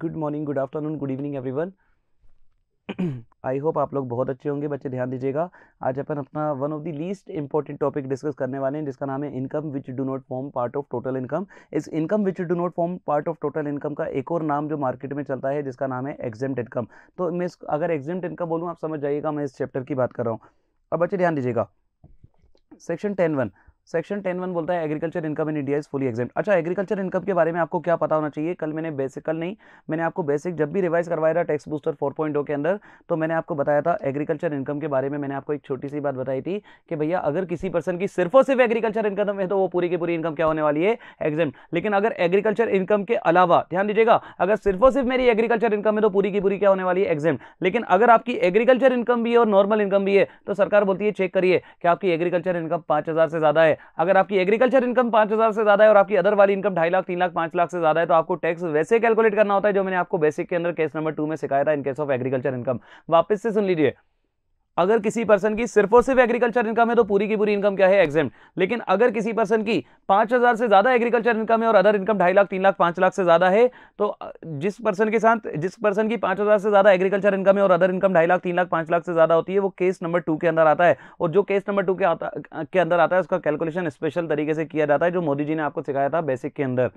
Good morning good afternoon good evening everyone I hope आप लोग बहुत अच्छे होंगे बच्चे ध्यान दीजिएगा आज अपन अपना one of the least important topic discuss करने वाले हैं जिसका नाम है income which do not form part of total income इस income which do not form part of total income का एक और नाम जो मार्केट में चलता है जिसका नाम है एग्जाम इनकम तो मैं अगर एग्जाम इनकम बोलूँ आप समझ जाइएगा मैं इस चैप्टर की बात कर रहा हूँ अब बच्चे ध्यान दीजिएगा section ten one section ten one बोलता है agriculture income in India is fully exempt अच्छा एग्रीकल्चर इनकम के बारे में आपको क्या पता होना चाहिए कल मैंने बेसिक कल नहीं मैंने आपको बेसिक जब भी रिवाइज करवाया था टेक्स बूस्टर 4.0 के अंदर तो मैंने आपको बताया था एग्रीकल्चर इनकम के बारे में मैंने आपको एक छोटी सी बात बताई थी कि भैया अगर किसी पर्सन की सिर्फ और सिर्फ एग्रीकल्चर इनकम है तो वो पूरी की पूरी इनकम क्या होने वाली है एग्जाम लेकिन अगर एग्रीकल्चर इनकम के अलावा ध्यान दीजिएगा अगर सिर्फ और सिर्फ मेरी एग्रीकल्चर इनकम है तो पूरी की पूरी क्या होने वाली है एग्जाम लेकिन अगर आपकी एग्रीकल्चर इनकम भी है और नॉर्मल इनकम भी है तो सरकार बोलती है चेक करिए कि आपकी एग्रीकल्चर इनकम पाँच से ज़्यादा है है अगर आपकी एग्रीकल्चर इनकम पाँच हज़ार से ज़्यादा है और आपकी अदर वाली इनकम ढाई लाख तीन लाख पाँच लाख से ज़्यादा है तो आपको टैक्स वैसे कैलकुलेट करना होता है जो मैंने आपको बेसिक के अंदर केस नंबर टू में सिखाया था in case of agriculture income वापस से सुन लीजिए अगर किसी पर्सन की सिर्फ और सिर्फ एग्रीकल्चर इनकम है तो पूरी की पूरी इनकम क्या है एग्जाम लेकिन अगर किसी पर्सन की पाँच हज़ार से ज़्यादा एग्रीकल्चर इनकम है और अदर इनकम ढाई लाख तीन लाख पाँच लाख से ज़्यादा है तो जिस पर्सन के साथ जिस पर्सन की पाँच हज़ार से ज़्यादा एग्रीकल्चर इनकम है और अदर इनकम ढाई लाख तीन लाख पांच लाख से ज़्यादा होती है वो केस नंबर टू के अंदर आता है और जो केस नंबर टू के के अंदर आता है उसका कैलकुलेशन स्पेशल तरीके से किया जाता है जो मोदी जी ने आपको सिखाया था बेसिक के अंदर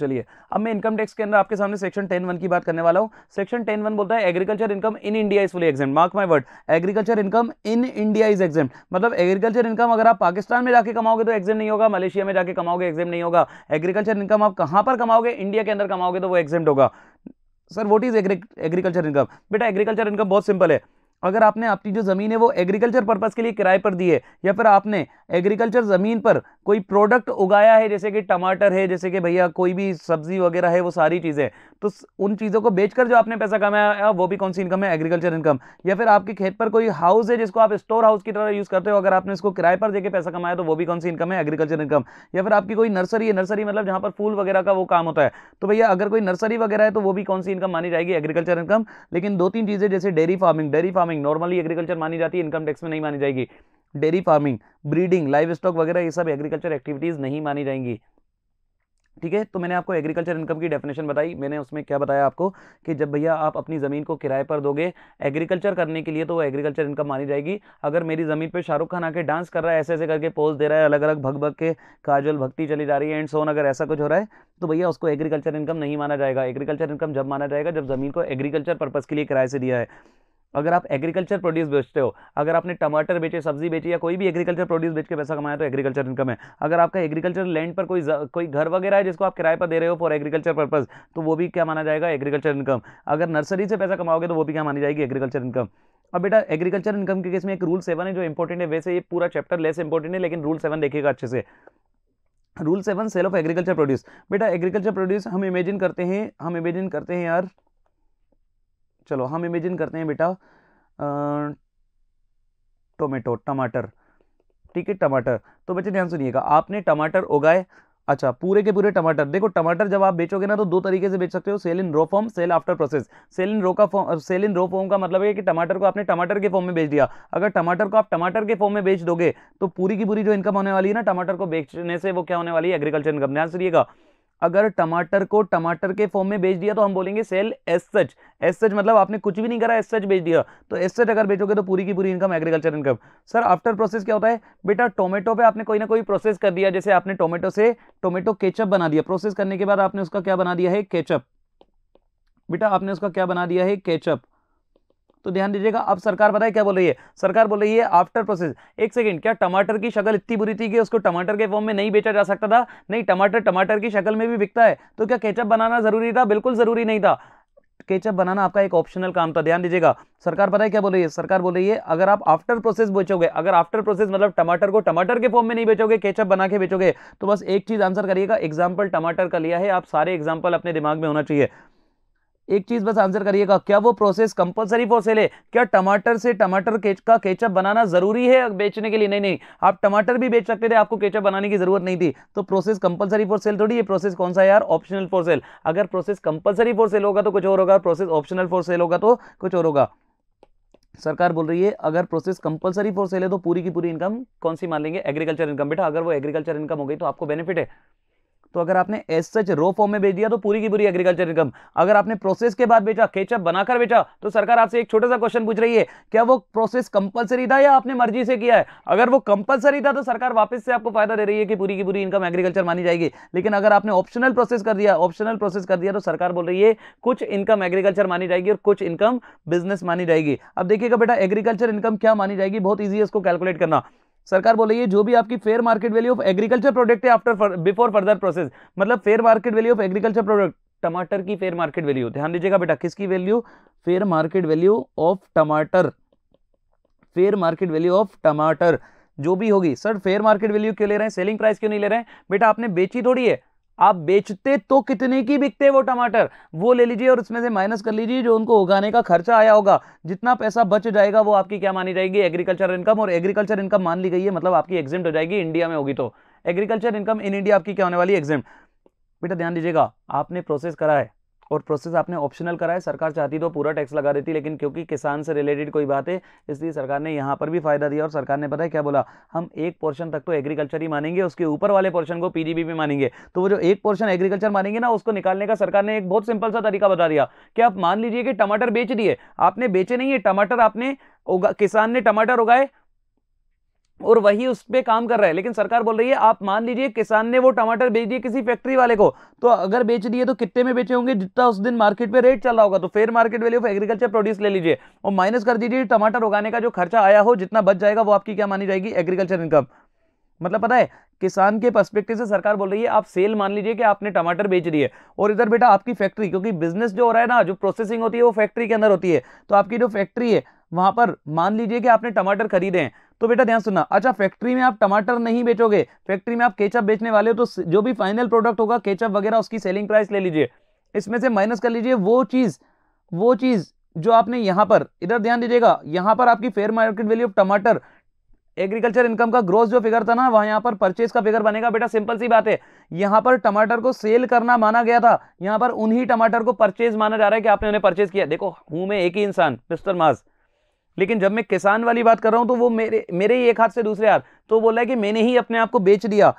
चलिए अब मैं इनकम टैक्स के अंदर आपके सामने सेक्शन टेन वन की बात करने वाला हूँ सेक्शन टेन वन बोलता है agriculture income in India is fully exempt mark my word agriculture income in India is exempt मतलब एग्रीकल्चर इनकम अगर आप पाकिस्तान में जाके कमाओगे तो एग्जाम नहीं होगा मलेशिया में जाके कमाओगे एग्जाम नहीं होगा एग्रीकल्चर इनकम आप कहाँ पर कमाओगे इंडिया के अंदर कमाओगे तो वो एग्जाम होगा sir what is agriculture income बेटा एग्रीकल्चर इनकम बहुत सिंपल है अगर आपने आपकी जो ज़मीन है वो एग्रीकल्चर पर्पज़ के लिए किराए पर दी है या फिर आपने एग्रीकल्चर ज़मीन पर कोई प्रोडक्ट उगाया है जैसे कि टमाटर है जैसे कि भैया कोई भी सब्जी वगैरह है वो सारी चीज़ें तो उन चीज़ों को बेचकर जो आपने पैसा कमाया वो भी कौन सी इनकम है एग्रीकल्चर इनकम या फिर आपके खेत पर कोई हाउस है जिसको आप स्टोर हाउस की तरह यूज़ करते हो अगर आपने इसको किराए पर देकर पैसा कमाया तो वो भी कौन सी इनकम है एग्रीकल्चर इनकम या फिर आपकी कोई नर्सरी है नर्सरी मतलब जहाँ पर फूल वगैरह का वो काम होता है तो भैया अगर कोई नर्सरी वगैरह है तो वो भी कौन सी इनकम मानी जाएगी एग्रीकल्चर इनकम लेकिन दो तीन चीज़ें जैसे dairy farming dairy farming normally agriculture मानी जाती है इनकम टैक्स में नहीं मानी जाएगी dairy farming breeding livestock वगैरह ये सब एग्रीकल्चर एक्टिविटीज़ नहीं मानी जाएंगी ठीक है तो मैंने आपको एग्रीकल्चर इनकम की डेफिनेशन बताई मैंने उसमें क्या बताया आपको कि जब भैया आप अपनी ज़मीन को किराए पर दोगे एग्रीकल्चर करने के लिए तो वो एग्रीकल्चर इनकम मानी जाएगी अगर मेरी ज़मीन पे शाहरुख खान आके डांस कर रहा है ऐसे ऐसे करके पोज दे रहा है अलग अलग भग भग के काजल भक्ति चली जा रही है एंड सोन अगर ऐसा कुछ हो रहा है तो भैया उसको एग्रीकल्चर इनकम नहीं माना जाएगा एग्रीकल्चर इनकम जब माना जाएगा जब ज़मीन को एग्रीकल्चर पर्पज़ के लिए किराए से दिया है अगर आप एग्रीकल्चर प्रोड्यूस बेचते हो अगर आपने टमाटर बेचे सब्जी बेची या कोई भी एग्रीकल्चर प्रोड्यूस बेच के पैसा कमाया तो एग्रीकल्चर इनकम है अगर आपका एग्रीकल्चर लैंड पर कोई कोई घर वगैरह है जिसको आप किराए पर दे रहे हो फॉर एग्रीकल्चर पर्पज तो वो भी क्या माना जाएगा एग्रीकल्चर इनकम अगर नर्सरी से पैसा कमाओगे तो वो भी क्या मानी जाएगी एग्रीकल्चर इनकम अब बेटा एग्रीकल्चर इनकम के केस में एक रूल सेवन है जो इंपॉर्टेंट है वैसे ये पूरा चैप्टर लेस इंपॉर्टेंट है लेकिन रूल सेवन देखिएगा अच्छे से rule seven sale of agriculture produce बेटा एग्रीकल्चर प्रोड्यूस हम इमेजिन करते हैं हम इमेजिन करते हैं यार चलो हम इमेजिन करते हैं बेटा टोमेटो टमाटर ठीक है टमाटर तो बच्चे ध्यान सुनिएगा आपने टमाटर उगाए अच्छा पूरे के पूरे टमाटर देखो टमाटर जब आप बेचोगे ना तो दो तरीके से बेच सकते हो sale in raw form sale after process sale in raw का form sale in raw form का मतलब है कि टमाटर को आपने टमाटर के फॉर्म में बेच दिया अगर टमाटर को आप टमाटर के फॉर्म में बेच दोगे तो पूरी की पूरी जो इनकम होने वाली है ना टमाटर को बेचने से वो क्या होने वाली है एग्रीकल्चर इनकम ध्यान सुनिएगा अगर टमाटर को टमाटर के फॉर्म में बेच दिया तो हम बोलेंगे sale as such as such मतलब आपने कुछ भी नहीं करा एस सच बेच दिया तो एस सच अगर बेचोगे तो पूरी की पूरी income agriculture income sir after process क्या होता है बेटा टोमेटो पे आपने कोई ना कोई प्रोसेस कर दिया जैसे आपने टोमेटो से टोमेटो केचअप बना दिया प्रोसेस करने के बाद आपने उसका क्या बना दिया है केचअप बेटा आपने उसका क्या बना दिया है केचअप तो ध्यान दीजिएगा अब सरकार बताए क्या बोल रही है सरकार बोल रही है आफ्टर प्रोसेस एक सेकेंड क्या टमाटर की शक्ल इतनी बुरी थी कि उसको टमाटर के फॉर्म में नहीं बेचा जा सकता था नहीं टमाटर टमाटर की शक्ल में भी बिकता है तो क्या केचप बनाना जरूरी था बिल्कुल जरूरी नहीं था केचप बनाना आपका एक ऑप्शनल काम था ध्यान दीजिएगा सरकार पता है क्या बोल रही है सरकार बोल रही है अगर आप आफ्टर प्रोसेस बेचोगे अगर आफ्टर प्रोसेस मतलब टमाटर को टमाटर के फॉर्म में नहीं बेचोगे केचप बना के बेचोगे तो बस एक चीज आंसर करिएगा एग्जाम्पल टमाटर का लिया है आप सारे एग्जाम्पल अपने दिमाग में होना चाहिए एक चीज बस आंसर करिएगा क्या वो प्रोसेस कंपलसरी फॉर सेल है क्या टमाटर से टमाटर केच का केचप बनाना जरूरी है बेचने के लिए नहीं नहीं आप टमाटर भी बेच सकते थे आपको केचप बनाने की जरूरत नहीं थी तो प्रोसेस कंपलसरी फॉर सेल थोड़ी ये प्रोसेस कौन सा यार ऑप्शनल फॉर सेल अगर प्रोसेस कंपलसरी फॉर सेल होगा तो कुछ और होगा प्रोसेस ऑप्शनल फॉर सेल होगा तो कुछ और होगा सरकार बोल रही है अगर प्रोसेस कंपलसरी फॉर सेल है तो पूरी की पूरी इनकम कौन सी मान लेंगे एग्रीकल्चर इनकम बेटा अगर वो एग्रीकल्चर इनकम हो गई तो आपको बेनिफिट है तो अगर आपने एस सच रो फॉर्म में बेच दिया तो पूरी की पूरी एग्रीकल्चर इनकम अगर आपने प्रोसेस के बाद बेचा केचअप बनाकर बेचा तो सरकार आपसे एक छोटा सा क्वेश्चन पूछ रही है क्या वो प्रोसेस कंपलसरी था या आपने मर्जी से किया है अगर वो कंपलसरी था तो सरकार वापस से आपको फायदा दे रही है कि पूरी की पूरी इनकम एग्रीकल्चर मानी जाएगी लेकिन अगर आपने ऑप्शनल प्रोसेस कर दिया ऑप्शनल प्रोसेस कर दिया तो सरकार बोल रही है कुछ इनकम एग्रीकल्चर मानी जाएगी और कुछ इनकम बिजनेस मानी जाएगी अब देखिएगा बेटा एग्रीकल्चर इनकम क्या मानी जाएगी बहुत ईजी है इसको कैलकुलेट करना सरकार बोल रही है जो भी आपकी fair market value of agriculture product है आफ्टर बिफोर फर्दर प्रोसेस मतलब fair market value of agriculture product टमाटर की फेयर मार्केट वैल्यू ध्यान दीजिएगा बेटा किसकी value fair market value of टमाटर फेयर मार्केट वैल्यू ऑफ टमाटर जो भी होगी सर फेयर मार्केट वैल्यू क्यों ले रहे हैं सेलिंग प्राइस क्यों नहीं ले रहे हैं बेटा आपने बेची थोड़ी है आप बेचते तो कितने की बिकते वो टमाटर वो ले लीजिए और उसमें से माइनस कर लीजिए जो उनको उगाने का खर्चा आया होगा जितना पैसा बच जाएगा वो आपकी क्या मानी जाएगी एग्रीकल्चर इनकम और एग्रीकल्चर इनकम मान ली गई है मतलब आपकी एग्जिम हो जाएगी इंडिया में होगी तो एग्रीकल्चर इनकम इन इंडिया आपकी क्या होने वाली एग्जिम बेटा ध्यान दीजिएगा आपने प्रोसेस करा है और प्रोसेस आपने ऑप्शनल कराया सरकार चाहती तो पूरा टैक्स लगा देती लेकिन क्योंकि किसान से रिलेटेड कोई बात है इसलिए सरकार ने यहाँ पर भी फायदा दिया और सरकार ने पता है क्या बोला हम एक पोर्शन तक तो एग्रीकल्चर ही मानेंगे उसके ऊपर वाले पोर्शन को पी भी मानेंगे तो वो जो एक पोर्शन एग्रीकल्चर मानेंगे ना उसको निकालने का सरकार ने एक बहुत सिंपल सा तरीका बता दिया कि आप मान लीजिए कि टमाटर बेच दिए आपने बेचे नहीं है टमाटर आपने किसान ने टमाटर उगाए और वही उस पर काम कर रहा है लेकिन सरकार बोल रही है आप मान लीजिए किसान ने वो टमाटर बेच दिए किसी फैक्ट्री वाले को तो अगर बेच दिए तो कितने में बेचे होंगे जितना उस दिन मार्केट में रेट चल रहा होगा तो fair market value of agriculture produce ले लीजिए और माइनस कर दीजिए टमाटर उगाने का जो खर्चा आया हो जितना बच जाएगा वो आपकी क्या मानी जाएगी एग्रीकल्चर इनकम मतलब पता है किसान के पर्सपेक्टिव से सरकार बोल रही है आप सेल मान लीजिए कि आपने टमाटर बेच दिए और इधर बेटा आपकी फैक्ट्री क्योंकि बिजनेस जो हो रहा है ना जो प्रोसेसिंग होती है वो फैक्ट्री के अंदर होती है तो आपकी जो फैक्ट्री है वहाँ पर मान लीजिए कि आपने टमाटर खरीदे हैं तो बेटा ध्यान सुनना अच्छा फैक्ट्री में आप टमाटर नहीं बेचोगे फैक्ट्री में आप केचप बेचने वाले हो तो जो भी फाइनल प्रोडक्ट होगा केचप वगैरह उसकी सेलिंग प्राइस ले लीजिए इसमें से माइनस कर लीजिए वो चीज़ वो चीज़ जो आपने यहाँ पर इधर ध्यान दीजिएगा यहाँ पर आपकी फेयर मार्केट वैल्यू ऑफ टमाटर एग्रीकल्चर इनकम का ग्रोथ जो फिगर था ना वहां यहाँ पर परचेज का फिगर बनेगा बेटा सिंपल सी बात है यहाँ पर टमाटर को सेल करना माना गया था यहाँ पर उन्हीं टमाटर को परचेज माना जा रहा है कि आपने उन्हें परचेज किया देखो हूँ मैं एक ही इंसान मिस्टर माज लेकिन जब मैं किसान वाली बात कर रहा हूं तो वो मेरे मेरे ही एक हाथ से दूसरे हाथ तो बोला है कि मैंने ही अपने आप को बेच दिया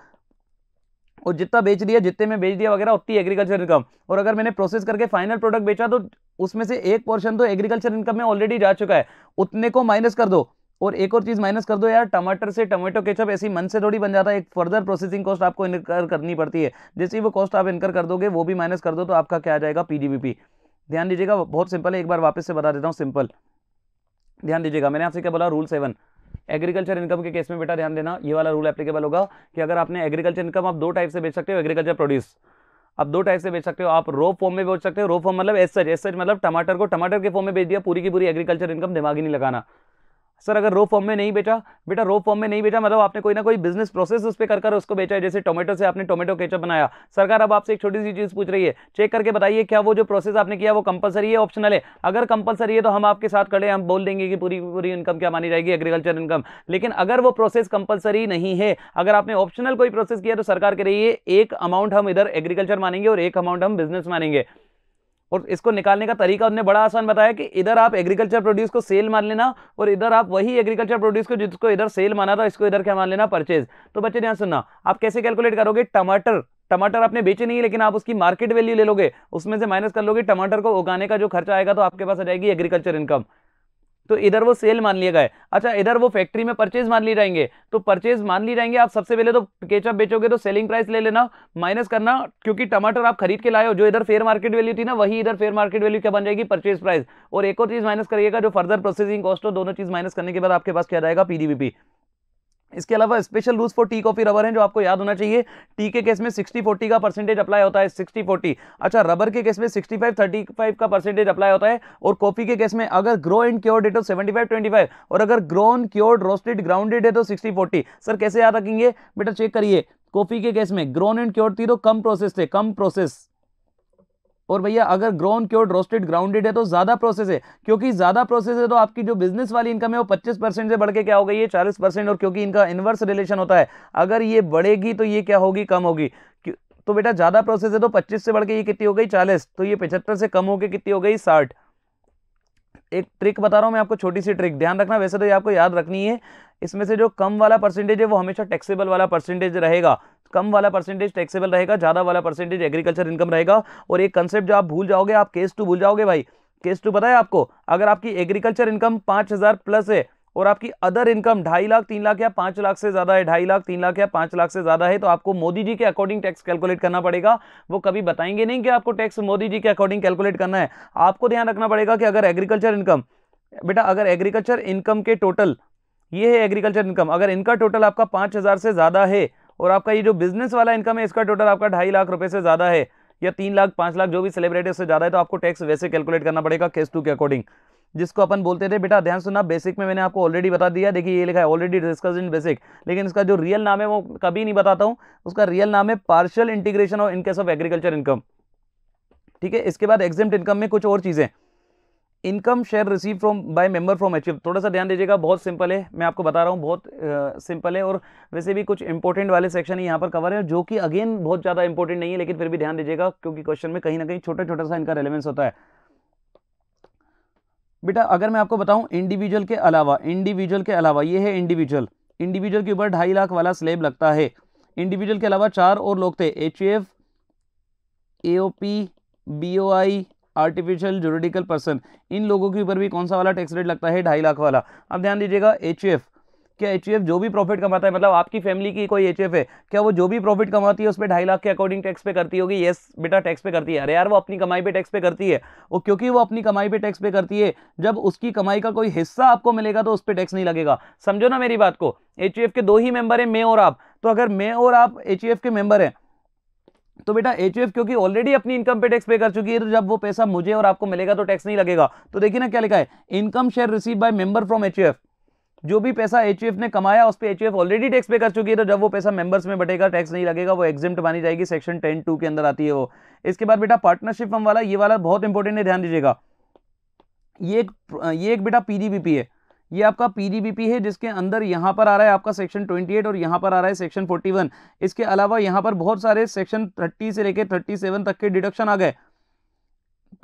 और जितना बेच दिया जितने में बेच दिया वगैरह उतनी एग्रीकल्चर इनकम और अगर मैंने प्रोसेस करके फाइनल प्रोडक्ट बेचा तो उसमें से एक पोर्शन तो एग्रीकल्चर इनकम में ऑलरेडी जा चुका है उतने को माइनस कर दो और एक और चीज़ माइनस कर दो यार टमाटर से टमाटो केचप ऐसी मन से थोड़ी बन जाता है एक फर्दर प्रोसेसिंग कॉस्ट आपको इनकर करनी पड़ती है जैसे ही वो कॉस्ट आप इनकर कर दोगे वो भी माइनस कर दो तो आपका क्या आ जाएगा पी ध्यान दीजिएगा बहुत सिंपल है एक बार वापस से बता देता हूँ सिंपल ध्यान दीजिएगा मैंने आपसे क्या बोला रूल सेवन एग्रीकल्चर इनकम के केस में बेटा ध्यान देना ये वाला रूल एप्लीकेबल होगा कि अगर आपने एग्रीकल्चर इनकम आप दो टाइप से बेच सकते हो एग्रीकल्चर प्रोड्यूस आप दो टाइप से बेच सकते हो आप रो फॉर्म में बेच सकते हो रो फॉर्म मतलब एस सच एस सच मतलब टमाटर को टमाटर के फॉर्म में बेच दिया पूरी की पूरी एग्रीकल्चर इनकम दिमाग ही नहीं लगाना सर अगर रो फॉर्म में नहीं बेचा बेटा रो फॉर्म में नहीं बेचा मतलब आपने कोई ना कोई बिजनेस प्रोसेस उस पर कर कर उसको बेचा है जैसे टोमेटो से आपने टोमेटो केचप बनाया सरकार अब आपसे एक छोटी सी चीज़ पूछ रही है चेक करके बताइए क्या वो जो प्रोसेस आपने किया वो कंपलसरी है ऑप्शनल है अगर कंपलसरी है तो हम आपके साथ खड़े हम बोल देंगे कि पूरी पूरी इनकम क्या मानी जाएगी एग्रीकल्चर इनकम लेकिन अगर वो प्रोसेस कंपलसरी नहीं है अगर आपने ऑप्शनल कोई प्रोसेस किया तो सरकार कह रही है एक अमाउंट हम इधर एग्रीकल्चर मानेंगे और एक अमाउंट हम बिजनेस मानेंगे और इसको निकालने का तरीका उनने बड़ा आसान बताया कि इधर आप एग्रीकल्चर प्रोड्यूस को सेल मान लेना और इधर आप वही एग्रीकल्चर प्रोड्यूस को जिसको इधर सेल माना था इसको इधर क्या मान लेना परचेज तो बच्चे ध्यान सुनना आप कैसे कैलकुलेट करोगे टमाटर टमाटर आपने बेचे नहीं है लेकिन आप उसकी मार्केट वैल्यू ले लोगे उसमें से माइनस कर लोगे टमाटर को उगाने का जो खर्चा आएगा तो आपके पास आ जाएगी एग्रीकल्चर इनकम तो इधर वो सेल मान लिया गया अच्छा इधर वो फैक्ट्री में परचेज मान ली जाएंगे तो परचेज मान ली जाएंगे आप सबसे पहले तो केचप बेचोगे तो सेलिंग प्राइस ले लेना माइनस करना क्योंकि टमाटर आप खरीद के लाए हो जो इधर फेयर मार्केट वैल्यू थी ना वही इधर फेयर मार्केट वैल्यू क्या बन जाएगी परचेज प्राइस और एक और चीज माइनस करिएगा जो फर्दर प्रोसेसिंग कॉस्ट हो दोनों चीज माइनस करने के बाद आपके पास क्या जाएगा पीडीबीपी इसके अलावा special rules for tea coffee rubber हैं जो आपको याद होना चाहिए टी के केस में 60 40 का परसेंटेज अप्लाई होता है 60 40 अच्छा रबर के केस में 65 35 का परसेंटेज अप्लाई होता है और कॉफी के केस में अगर grow and cure seventy five 75 25 और अगर ग्रोन क्योर्ड रोस्टेड ग्राउंडेड है तो 60 40 सर कैसे याद रखेंगे बेटा चेक करिए कॉफी के केस में ग्रोन एंड क्योर थी तो कम प्रोसेस थे कम प्रोसेस और भैया अगर ग्रोन क्योर रोस्टेड ग्राउंडेड है तो ज़्यादा प्रोसेस है क्योंकि ज़्यादा प्रोसेस है तो आपकी जो बिजनेस वाली इनकम है वो 25 परसेंट से बढ़ के क्या हो गई है 40 परसेंट और क्योंकि इनका इन्वर्स रिलेशन होता है अगर ये बढ़ेगी तो ये क्या होगी कम होगी तो बेटा ज़्यादा प्रोसेस है तो पच्चीस से बढ़ के ये कितनी हो गई चालीस तो ये पचहत्तर से कम होकर कितनी हो गई साठ एक ट्रिक बता रहा हूँ मैं आपको छोटी सी ट्रिक ध्यान रखना वैसे तो ये आपको याद रखनी है इसमें से जो कम वाला परसेंटेज है वो हमेशा टैक्सेबल वाला परसेंटेज रहेगा कम वाला परसेंटेज टैक्सेबल रहेगा ज़्यादा वाला परसेंटेज एग्रीकल्चर इनकम रहेगा और एक कंसेप्ट जो आप भूल जाओगे आप केस टू भूल जाओगे भाई केस टू पता है आपको अगर आपकी एग्रीकल्चर इनकम पाँच हज़ार प्लस है और आपकी अदर इनकम ढाई लाख तीन लाख या पाँच लाख से ज़्यादा है ढाई लाख तीन लाख या पाँच लाख से ज़्यादा है तो आपको मोदी जी के अकॉर्डिंग टैक्स कैलकुलेट करना पड़ेगा वो कभी बताएंगे नहीं कि आपको टैक्स मोदी जी के अकॉर्डिंग कैलकुलेट करना है आपको ध्यान रखना पड़ेगा कि अगर एग्रीकल्चर इनकम बेटा अगर एग्रीकल्चर इनकम के टोटल ये है एग्रीकल्चर इनकम अगर इनका टोटल आपका पाँच हज़ार से ज़्यादा है और आपका ये जो बिजनेस वाला इनकम है इसका टोटल आपका ढाई लाख रुपए से ज़्यादा है या तीन लाख पाँच लाख जो भी सेलिब्रिटी से उससे ज़्यादा है तो आपको टैक्स वैसे कैलकुलेट करना पड़ेगा केस टू के अकॉर्डिंग जिसको अपन बोलते थे बेटा ध्यान सुना बेसिक में मैंने आपको ऑलरेडी बता दिया देखिए ये लिखा है ऑलरेडी डिस्कस इन बेसिक लेकिन इसका जो रियल नाम है वो कभी नहीं बताता हूँ उसका रियल नाम है पार्शल इंटीग्रेशन और इनकेस ऑफ एग्रीकल्चर इनकम ठीक है इसके बाद एग्जाम इनकम में कुछ और चीज़ें income share receive from by member from H थोड़ा सा ध्यान दीजिएगा बहुत सिंपल है मैं आपको बता रहा हूँ बहुत सिंपल है और वैसे भी कुछ इंपॉर्टेंट वाले सेक्शन यहाँ पर कवर है जो कि अगेन बहुत ज़्यादा इंपॉर्टेंट नहीं है लेकिन फिर भी ध्यान दीजिएगा क्योंकि क्वेश्चन में कहीं ना कहीं छोटा छोटा सा इनका रेलिवेंस होता है बेटा अगर मैं आपको बताऊं इंडिविजुअल के अलावा इंडिविजुअल के अलावा ये है इंडिविजुअल इंडिविजुअल के ऊपर ढाई लाख वाला स्लेब लगता है इंडिविजुअल के अलावा चार और लोग थे H F A B O I artificial juridical person इन लोगों के ऊपर भी कौन सा वाला टैक्स रेट लगता है ढाई लाख वाला अब ध्यान दीजिएगा एच क्या एच जो भी प्रॉफिट कमाता है मतलब आपकी फैमिली की कोई एच है क्या वो जो भी प्रॉफिट कमाती है उस पर ढाई लाख के अकॉर्डिंग टैक्स पे करती होगी यस बेटा टैक्स पे करती है अरे यार वो अपनी कमाई पे टैक्स पे करती है वो क्योंकि वो अपनी कमाई पे टैक्स पे करती है जब उसकी कमाई का कोई हिस्सा आपको मिलेगा तो उस पर टैक्स नहीं लगेगा समझो ना मेरी बात को एच के दो ही मेंबर हैं मैं और आप तो अगर मैं और आप एच के मेंबर हैं तो बेटा एच क्योंकि ऑलरेडी अपनी इनकम पे टैक्स पे कर चुकी है तो जब वो पैसा मुझे और आपको मिलेगा तो टैक्स नहीं लगेगा तो देखिए ना क्या लिखा है income share receive by member from H जो भी पैसा एच ने कमाया उस पर एच ऑलरेडी टैक्स पे कर चुकी है तो जब वो पैसा मेंबर्स में बटेगा टैक्स नहीं लगेगा वो एग्जिम्ट मानी जाएगी सेक्शन टेन टू के अंदर आती है वो इसके बाद बेटा पार्टनरशिप फॉर्म वाला ये वाला बहुत इंपॉर्टेंट है ध्यान दीजिएगा ये एक ये एक बेटा पीडीबीपी है ये आपका पीडीबीपी है जिसके अंदर यहाँ पर आ रहा है आपका सेक्शन 28 और यहाँ पर आ रहा है सेक्शन 41 इसके अलावा यहाँ पर बहुत सारे सेक्शन 30 से लेकर 37 तक के डिडक्शन आ गए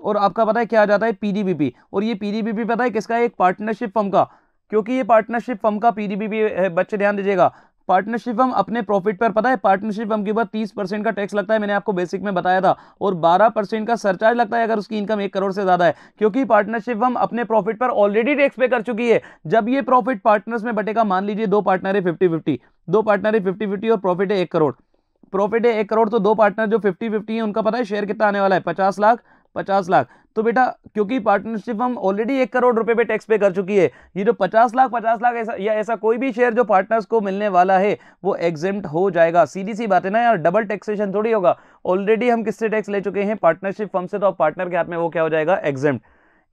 और आपका पता है क्या आ जाता है पीडीबीपी और ये पीडीबीपी पता है किसका है? एक पार्टनरशिप फर्म का क्योंकि ये पार्टनरशिप फर्म का पीडीबीपी बच्चे ध्यान दीजिएगा पार्टनरशिप फर्म अपने प्रॉफिट पर पता है पार्टनरशिप फर्म के ऊपर तीस परसेंट का टैक्स लगता है मैंने आपको बेसिक में बताया था और बारह परसेंट का सरचार्ज लगता है अगर उसकी इनकम एक करोड़ से ज़्यादा है क्योंकि पार्टनरशिप फर्म अपने प्रॉफिट पर ऑलरेडी टैक्स पे कर चुकी है जब ये प्रॉफिट पार्टनर्स में बटेगा मान लीजिए दो पार्टनर है फिफ्टी फिफ्टी दो पार्टनर है फिफ्टी फिफ्टी और प्रॉफिट है एक करोड़ प्रॉफिट है एक करोड़ तो दो पार्टनर जो फिफ्टी फिफ्टी है उनका पता है शेयर कितना आने वाला है पचास लाख पचास लाख तो बेटा क्योंकि पार्टनरशिप हम ऑलरेडी एक करोड़ रुपए पे टैक्स पे कर चुकी है ये जो पचास लाख पचास लाख ऐसा या ऐसा कोई भी शेयर जो पार्टनर्स को मिलने वाला है वो एग्जेम्ट हो जाएगा सीधी सी बात है ना यार डबल टैक्सेशन थोड़ी होगा ऑलरेडी हम किससे टैक्स ले चुके हैं पार्टनरशिप फर्म से तो आप पार्टनर के हाथ में वो क्या हो जाएगा एग्जेम्प्ट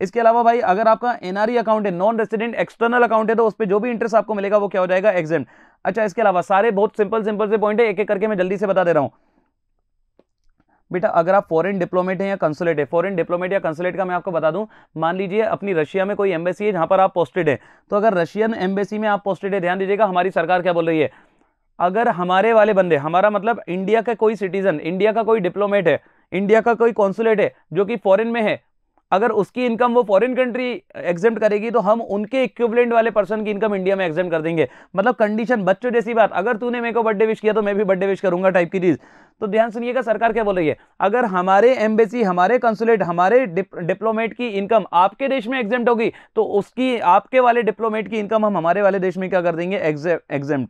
इसके अलावा भाई अगर आपका एनआरई अकाउंट है नॉन रेसिडेंट एक्सटर्नल अकाउंट है तो उस पर जो भी इंटरेस्ट आपको मिलेगा वो क्या हो जाएगा एग्जेम्प्ट अच्छा इसके अलावा सारे बहुत सिंपल सिंपल से पॉइंट है एक एक करके मैं जल्दी से बता दे रहा हूँ बेटा अगर आप फॉरेन डिप्लोमेट हैं या कंसुलेट है फॉरेन डिप्लोमेट या कंसुलेट का मैं आपको बता दूं मान लीजिए अपनी रशिया में कोई एम्बेसी है जहां पर आप पोस्टेड है तो अगर रशियन एम्बेसी में आप पोस्टेड है ध्यान दीजिएगा हमारी सरकार क्या बोल रही है अगर हमारे वाले बंदे हमारा मतलब इंडिया का कोई सिटीजन इंडिया का कोई डिप्लोमेट है इंडिया का कोई कॉन्सुलेट है जो कि फॉरन में है अगर उसकी इनकम वो फॉरेन कंट्री एग्जाम करेगी तो हम उनके इक्विवेलेंट वाले पर्सन की इनकम इंडिया में एग्जाम कर देंगे मतलब कंडीशन बच्चों जैसी बात अगर तूने मेरे को बर्थडे विश किया तो मैं भी बर्थडे विश करूंगा टाइप की चीज़ तो ध्यान सुनिएगा सरकार क्या बोल रही है अगर हमारे एम्बेसी हमारे कंसुलेट हमारे डिप्लोमेट की इनकम आपके देश में एग्जाम होगी तो उसकी आपके वाले डिप्लोमेट की इनकम हम हमारे वाले देश में क्या कर देंगे एग्जाम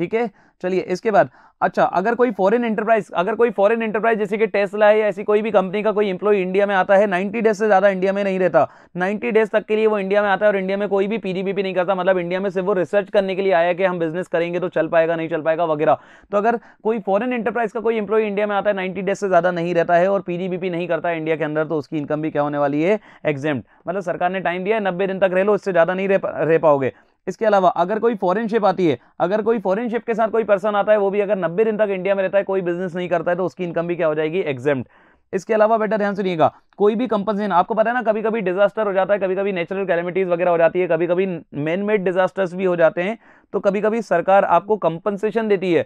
ठीक है चलिए इसके बाद अच्छा अगर कोई फॉरेन इंटरप्राइज अगर कोई फॉरेन इंटरप्राइज जैसे कि टेस्ला है या ऐसी कोई भी कंपनी का कोई इंप्लॉय इंडिया में आता है 90 डेज से ज़्यादा इंडिया में नहीं रहता 90 डेज तक के लिए वो इंडिया में आता है और इंडिया में कोई भी पीडीबीपी नहीं करता मतलब इंडिया में सिर्फ वो रिसर्च करने के लिए आया कि हम बिजनेस करेंगे तो चल पाएगा नहीं चल पाएगा वगैरह तो अगर कोई फॉरन इंटरप्राइज का कोई इंप्लॉय इंडिया में आता है नाइन्टी डेज से ज़्यादा नहीं रहता है और पी नहीं करता है इंडिया के अंदर तो उसकी इनकम भी क्या होने वाली है एग्जेम्प्ट मतलब सरकार ने टाइम दिया है नब्बे दिन तक रह लो इससे ज़्यादा नहीं रह पाओगे इसके अलावा अगर कोई फॉरेन शिप आती है अगर कोई फॉरेन शिप के साथ कोई पर्सन आता है वो भी अगर नब्बे दिन तक इंडिया में रहता है कोई बिजनेस नहीं करता है तो उसकी इनकम भी क्या हो जाएगी एग्जेम्प्ट इसके अलावा बेटा ध्यान सुनिएगा कोई भी कंपनसेशन आपको पता है ना कभी कभी डिजास्टर हो जाता है कभी कभी नेचुरल कैलमिटीज वगैरह हो जाती है कभी कभी मैन मेड डिजास्टर्स भी हो जाते हैं तो कभी कभी सरकार आपको कंपनसेशन देती है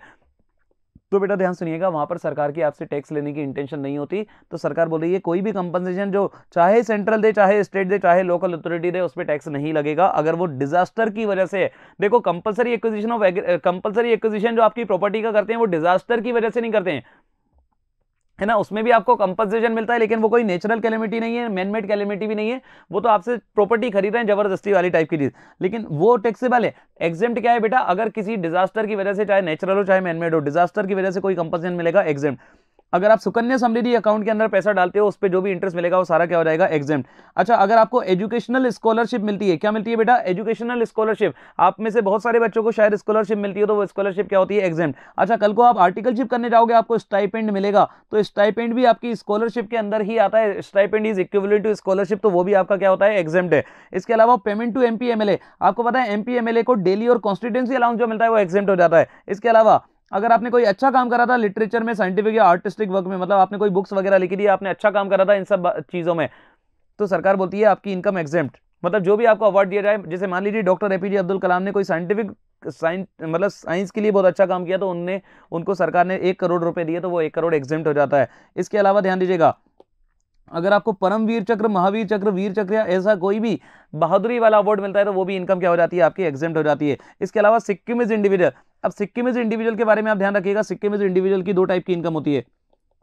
तो बेटा ध्यान सुनिएगा वहां पर सरकार की आपसे टैक्स लेने की इंटेंशन नहीं होती तो सरकार बोल रही है कोई भी कंपनसेशन जो चाहे सेंट्रल दे चाहे स्टेट दे चाहे लोकल अथॉरिटी दे उस पर टैक्स नहीं लगेगा अगर वो डिजास्टर की वजह से देखो compulsory acquisition of compulsory acquisition जो आपकी प्रॉपर्टी का करते हैं वो डिजास्टर की वजह से नहीं करते हैं है ना उसमें भी आपको कंपनसेशन मिलता है लेकिन वो कोई नेचुरल कैलेमिटी नहीं है मैनमेड कैलेमिटी भी नहीं है वो तो आपसे प्रॉपर्टी खरीद रहे हैं जबरदस्ती वाली टाइप की चीज़ लेकिन वो टैक्सेबल है एग्जेम्ट क्या है बेटा अगर किसी डिजास्टर की वजह से चाहे नेचुरल हो चाहे मैनमेड हो डिजास्टर की वजह से कोई कंपनसेशन मिलेगा एग्जेम्ट अगर आप सुकन्या समृद्धि अकाउंट के अंदर पैसा डालते हो उस पर जो भी इंटरेस्ट मिलेगा वो सारा क्या हो जाएगा एग्जाम अच्छा अगर आपको एजुकेशनल स्कॉलरशिप मिलती है क्या मिलती है बेटा एजुकेशनल स्कॉलरशिप आप में से बहुत सारे बच्चों को शायद स्कॉलरशिप मिलती है तो वो स्कॉलरशिप क्या होती है एग्जाम अच्छा कल को आप आर्टिकलशिप करने जाओगे आपको स्टाइपेंड मिलेगा तो स्टाइपेंड भी आपकी स्कॉलरशिप के अंदर ही आता है stipend is equal to scholarship तो वो भी आपका क्या होता है एग्जाम है इसके अलावा पेमेंट टू एम आपको पता है एम को डेली और कॉन्स्टिट्यूंसी अलाउंस जो मिलता है वो एग्जाम हो जाता है इसके अलावा अगर आपने कोई अच्छा काम करा था लिटरेचर में साइंटिफिक या आर्टिस्टिक वर्क में मतलब आपने कोई बुक्स वगैरह लिखी थी आपने अच्छा काम करा था इन सब चीज़ों में तो सरकार बोलती है आपकी इनकम एग्जेम्प्ट मतलब जो भी आपको अवार्ड दिया जाए जैसे मान लीजिए doctor A P Abdul Kalam ने कोई साइंटिफिक साइंस मतलब साइंस के लिए बहुत अच्छा काम किया तो उनने उनको सरकार ने एक करोड़ रुपए दिए तो वो एक करोड़ एग्जेम्प्ट हो जाता है इसके अलावा ध्यान दीजिएगा अगर आपको परमवीर चक्र महावीर चक्र वीर चक्र या ऐसा कोई भी बहादुरी वाला अवार्ड मिलता है तो वो भी इनकम क्या हो जाती है आपकी एग्जेंट हो जाती है इसके अलावा सिक्किम इज इंडिविजुअल अब सिक्किम इज इंडिविजुअल के बारे में आप ध्यान रखिएगा सिक्किम इज इंडिविजुअल की दो टाइप की इनकम होती है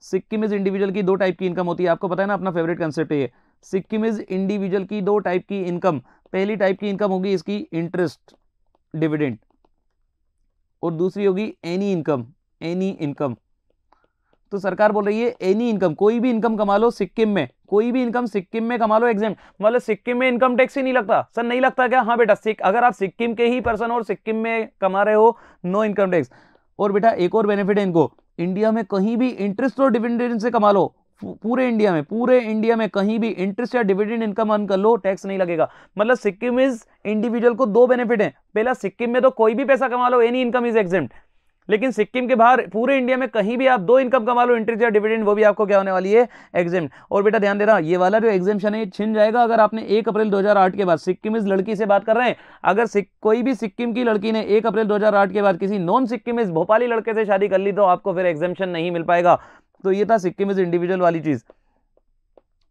सिक्किम इज इंडिविजुअल की दो टाइप की इनकम होती है आपको पता है ना अपना फेवरेट कंसेप्ट है सिक्किम इज इंडिविजुअल की दो टाइप की इनकम पहली टाइप की इनकम होगी इसकी इंटरेस्ट डिविडेंट और दूसरी होगी एनी इनकम एनी इनकम तो सरकार बोल रही है एनी इनकम कोई भी इनकम कमा लो सिक्किम में कोई भी इनकम सिक्किम में कमा लो एग्जाम मतलब सिक्किम में इनकम टैक्स ही नहीं लगता सर नहीं लगता क्या हाँ बेटा सिक अगर आप सिक्किम के ही पर्सन और सिक्किम में कमा रहे हो नो इनकम टैक्स और बेटा एक और बेनिफिट है इनको इंडिया में कहीं भी इंटरेस्ट और डिविडेंड से कमा लो पूरे इंडिया में पूरे इंडिया में कहीं भी इंटरेस्ट या डिविडेंड इनकम अर्न कर लो टैक्स नहीं लगेगा मतलब सिक्किम इज इंडिविजुअल को दो बेनिफिट है पहला सिक्किम में तो कोई भी पैसा कमा लो एनी इनकम इज एग्जेम्प्ट लेकिन सिक्किम के बाहर पूरे इंडिया में कहीं भी आप दो इनकम कमा लो इंटरेस्ट या डिविडेंड वो भी आपको क्या होने वाली है एग्जाम और बेटा ध्यान दे रहा ये वाला जो एग्जामेशन है छिन जाएगा अगर आपने एक अप्रैल 2008 के बाद सिक्किम इस लड़की से बात कर रहे हैं अगर कोई भी सिक्किम की लड़की ने एक अप्रैल दो के बाद किसी नॉन सिक्किम इस भोपाली लड़के से शादी कर ली तो आपको फिर एग्जामेशन नहीं मिल पाएगा तो ये था सिक्किम इज इंडिविजुअल वाली चीज़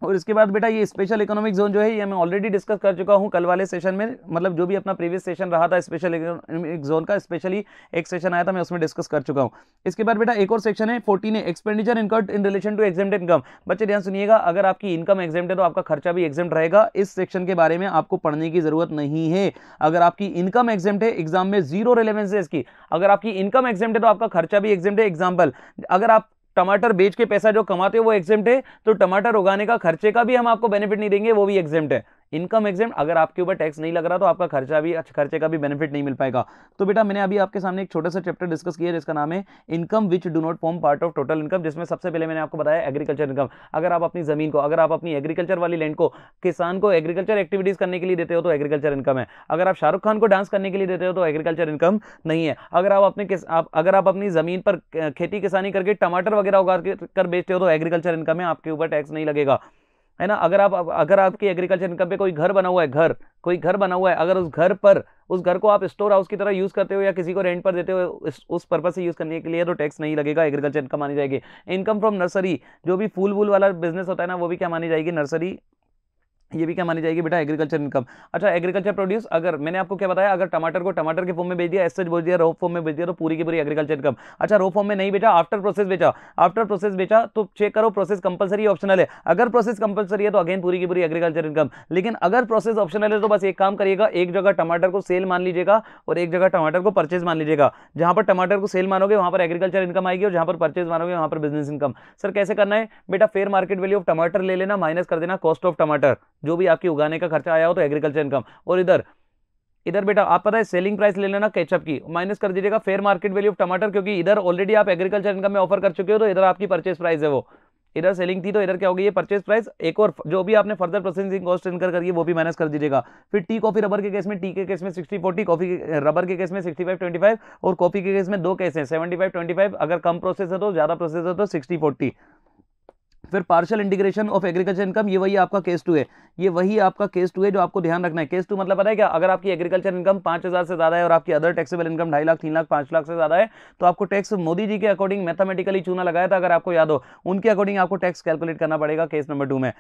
और इसके बाद बेटा ये स्पेशल इकोनॉमिक जोन जो है ये मैं ऑलरेडी डिस्कस कर चुका हूँ कल वाले सेशन में मतलब जो भी अपना प्रीवियस सेशन रहा था स्पेशल इकोनॉमिक जोन का स्पेशली एक सेशन आया था मैं उसमें डिस्कस कर चुका हूँ इसके बाद बेटा एक और सेक्शन है फोर्टीन है expenditure incurred in relation to exempt income बच्चे ध्यान सुनिएगा अगर आपकी इनकम एग्जाम है तो आपका खर्चा भी एग्जाम रहेगा इस सेक्शन के बारे में आपको पढ़ने की जरूरत नहीं है अगर आपकी इनकम एग्जाम है एग्जाम में जीरो रिलेवेंस है इसकी अगर आपकी इनकम एग्जाम है तो आपका खर्चा भी एग्जाम है एग्जाम्पल अगर आप टमाटर बेच के पैसा जो कमाते हो वो एग्जेम्प्ट है तो टमाटर उगाने का खर्चे का भी हम आपको बेनिफिट नहीं देंगे वो भी एग्जेम्प्ट है इनकम एग्जाम अगर आपके ऊपर टैक्स नहीं लग रहा तो आपका खर्चा भी अच्छा खर्चे का भी बेनिफिट नहीं मिल पाएगा तो बेटा मैंने अभी आपके सामने एक छोटा सा चैप्टर डिस्कस किया जिसका नाम है income which do not form part of total income जिसमें सबसे पहले मैंने आपको बताया एग्रीकल्चर इनकम अगर आप अपनी जमीन को अगर आप अपनी एग्रीकल्चर वाली लैंड को किसान को एग्रीकल्चर एक्टिविटीज करने के लिए देते हो तो एग्रीकल्चर इनकम है अगर आप शाहरुख खान को डांस करने के लिए देते हो तो एग्रीकल्चर इनकम नहीं है अगर आप अपने आप अगर आप अपनी जमीन पर खेती किसानी करके टमाटर वगैरह उगा कर बेचते हो तो एग्रीकल्चर इनकम है आपके ऊपर टैक्स नहीं लगेगा है ना अगर आप अगर आपकी एग्रीकल्चर इनकम पे कोई घर बना हुआ है घर कोई घर बना हुआ है अगर उस घर पर उस घर को आप स्टोर हाउस की तरह यूज़ करते हो या किसी को रेंट पर देते हो इस, उस पर्पज से यूज़ करने के लिए तो टैक्स नहीं लगेगा एग्रीकल्चर इनकम मानी जाएगी इनकम फ्रॉम नर्सरी जो भी फूल वूल वाला बिजनेस होता है ना वो भी क्या मानी जाएगी नर्सरी ये भी क्या मानी जाएगी बेटा एग्रीकल्चर इनकम अच्छा एग्रीकल्चर प्रोड्यूस अगर मैंने आपको क्या बताया अगर टमाटर को टमाटर के फॉर्म में भेज दिया एस बोल दिया रो फॉर्म में भेज दिया तो पूरी की पूरी एग्रीकल्चर इनकम अच्छा रो फॉर्म में नहीं बेचा आफ्टर प्रोसेस बेचा आफ्टर प्रोसेस बेचा तो चेक करो प्रोसेस कंपलसरी ऑप्शनल है अगर प्रोसेस कंपलसरी है तो अगेन पूरी की पूरी एग्रीकल्चर इनकम लेकिन अगर प्रोसेस ऑप्शनल है तो बस एक काम करिएगा एक जगह टमाटर को सेल मान लीजिएगा और एक जगह टमाटर को परचेज मान लीजिएगा जहाँ पर टमाटर को सेल मानोगे वहाँ पर एग्रीकल्चर इनकम आएगी और जहाँ पर परचेज मानोगे वहाँ पर बिजनेस इनकम सर कैसे करना है बेटा फेयर मार्केट वैल्यू ऑफ टमाटर ले लेना माइनस कर देना कॉस्ट ऑफ टमाटर जो भी आपकी उगाने का खर्चा आया हो तो एग्रीकल्चर इनकम और इधर इधर बेटा आप पता है सेलिंग प्राइस ले लेना केचप की माइनस कर दीजिएगा फेयर मार्केट वैल्यू ऑफ टमाटर क्योंकि इधर ऑलरेडी आप एग्रीकल्चर इनकम में ऑफर कर चुके हो तो इधर आपकी परचेस प्राइस है वो इधर सेलिंग थी तो इधर क्या होगी ये परचेस प्राइस एक और जो भी आपने फर्दर प्रोसेसिंग कॉस्ट इनकर करिए वो भी माइनस कर दीजिएगा फिर टी कॉफी रबर के केस में टी के केस में सिक्सटी फोर्टी कॉफी रबर के केस में सिक्सटी फाइव ट्वेंटी फाइव और कॉफी के केस में दो केस हैं सेवेंटी फाइव ट्वेंटी फाइव अगर कम प्रोसेस है तो ज़्यादा प्रोसेस है तो सिक्सटी फोर्टी फिर partial integration of agriculture income ये वही आपका केस टू है ये वही आपका केस टू है जो आपको ध्यान रखना है केस टू मतलब पता है क्या अगर आपकी एग्रीकल्चर इनकम पांच हज़ार से ज़्यादा है और आपकी अदर टैक्सेबल इनकम ढाई लाख तीन लाख पांच लाख से ज़्यादा है तो आपको टैक्स मोदी जी के अकॉर्डिंग मैथमेटिकली चूना लगाया था अगर आपको याद हो उनके अकॉर्डिंग आपको टैक्स कैलकुलेट करना पड़ेगा केस नंबर टू में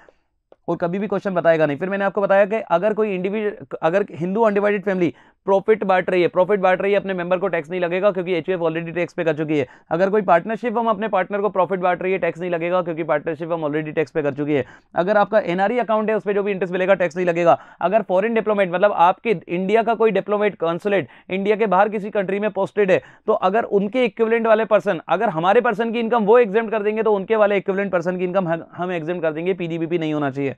और कभी भी क्वेश्चन बताएगा नहीं फिर मैंने आपको बताया कि अगर कोई इंडिविजुअल अगर हिंदू अनडिवाइडेड फैमिली प्रॉफिट बांट रही है प्रॉफिट बांट रही है अपने मेंबर को टैक्स नहीं लगेगा क्योंकि एच ऑलरेडी टैक्स पे कर चुकी है अगर कोई पार्टनरशिप हम अपने पार्टनर को प्रॉफिट बांट रही है टैक्स नहीं लगेगा क्योंकि पार्टनरशिप हम ऑलरेडी टैक्स पे कर चुकी है अगर आपका एनआरई अकाउंट है उस पर जो भी इंटरेस्ट मिलेगा टैक्स नहीं लगेगा अगर फॉरन डिप्लोमेट मतलब आपके इंडिया का कोई डिप्लोमेट कॉन्सुलेट इंडिया के बाहर किसी कंट्री में पोस्टेड है तो अगर उनके इक्विवेलेंट वाले पर्सन अगर हमारे पर्सन की इनकम वो एग्जाम कर देंगे तो उनके वाले इक्विवेलेंट पर्सन की इनकम हम एग्जाम कर देंगे पीडीबीपी नहीं होना चाहिए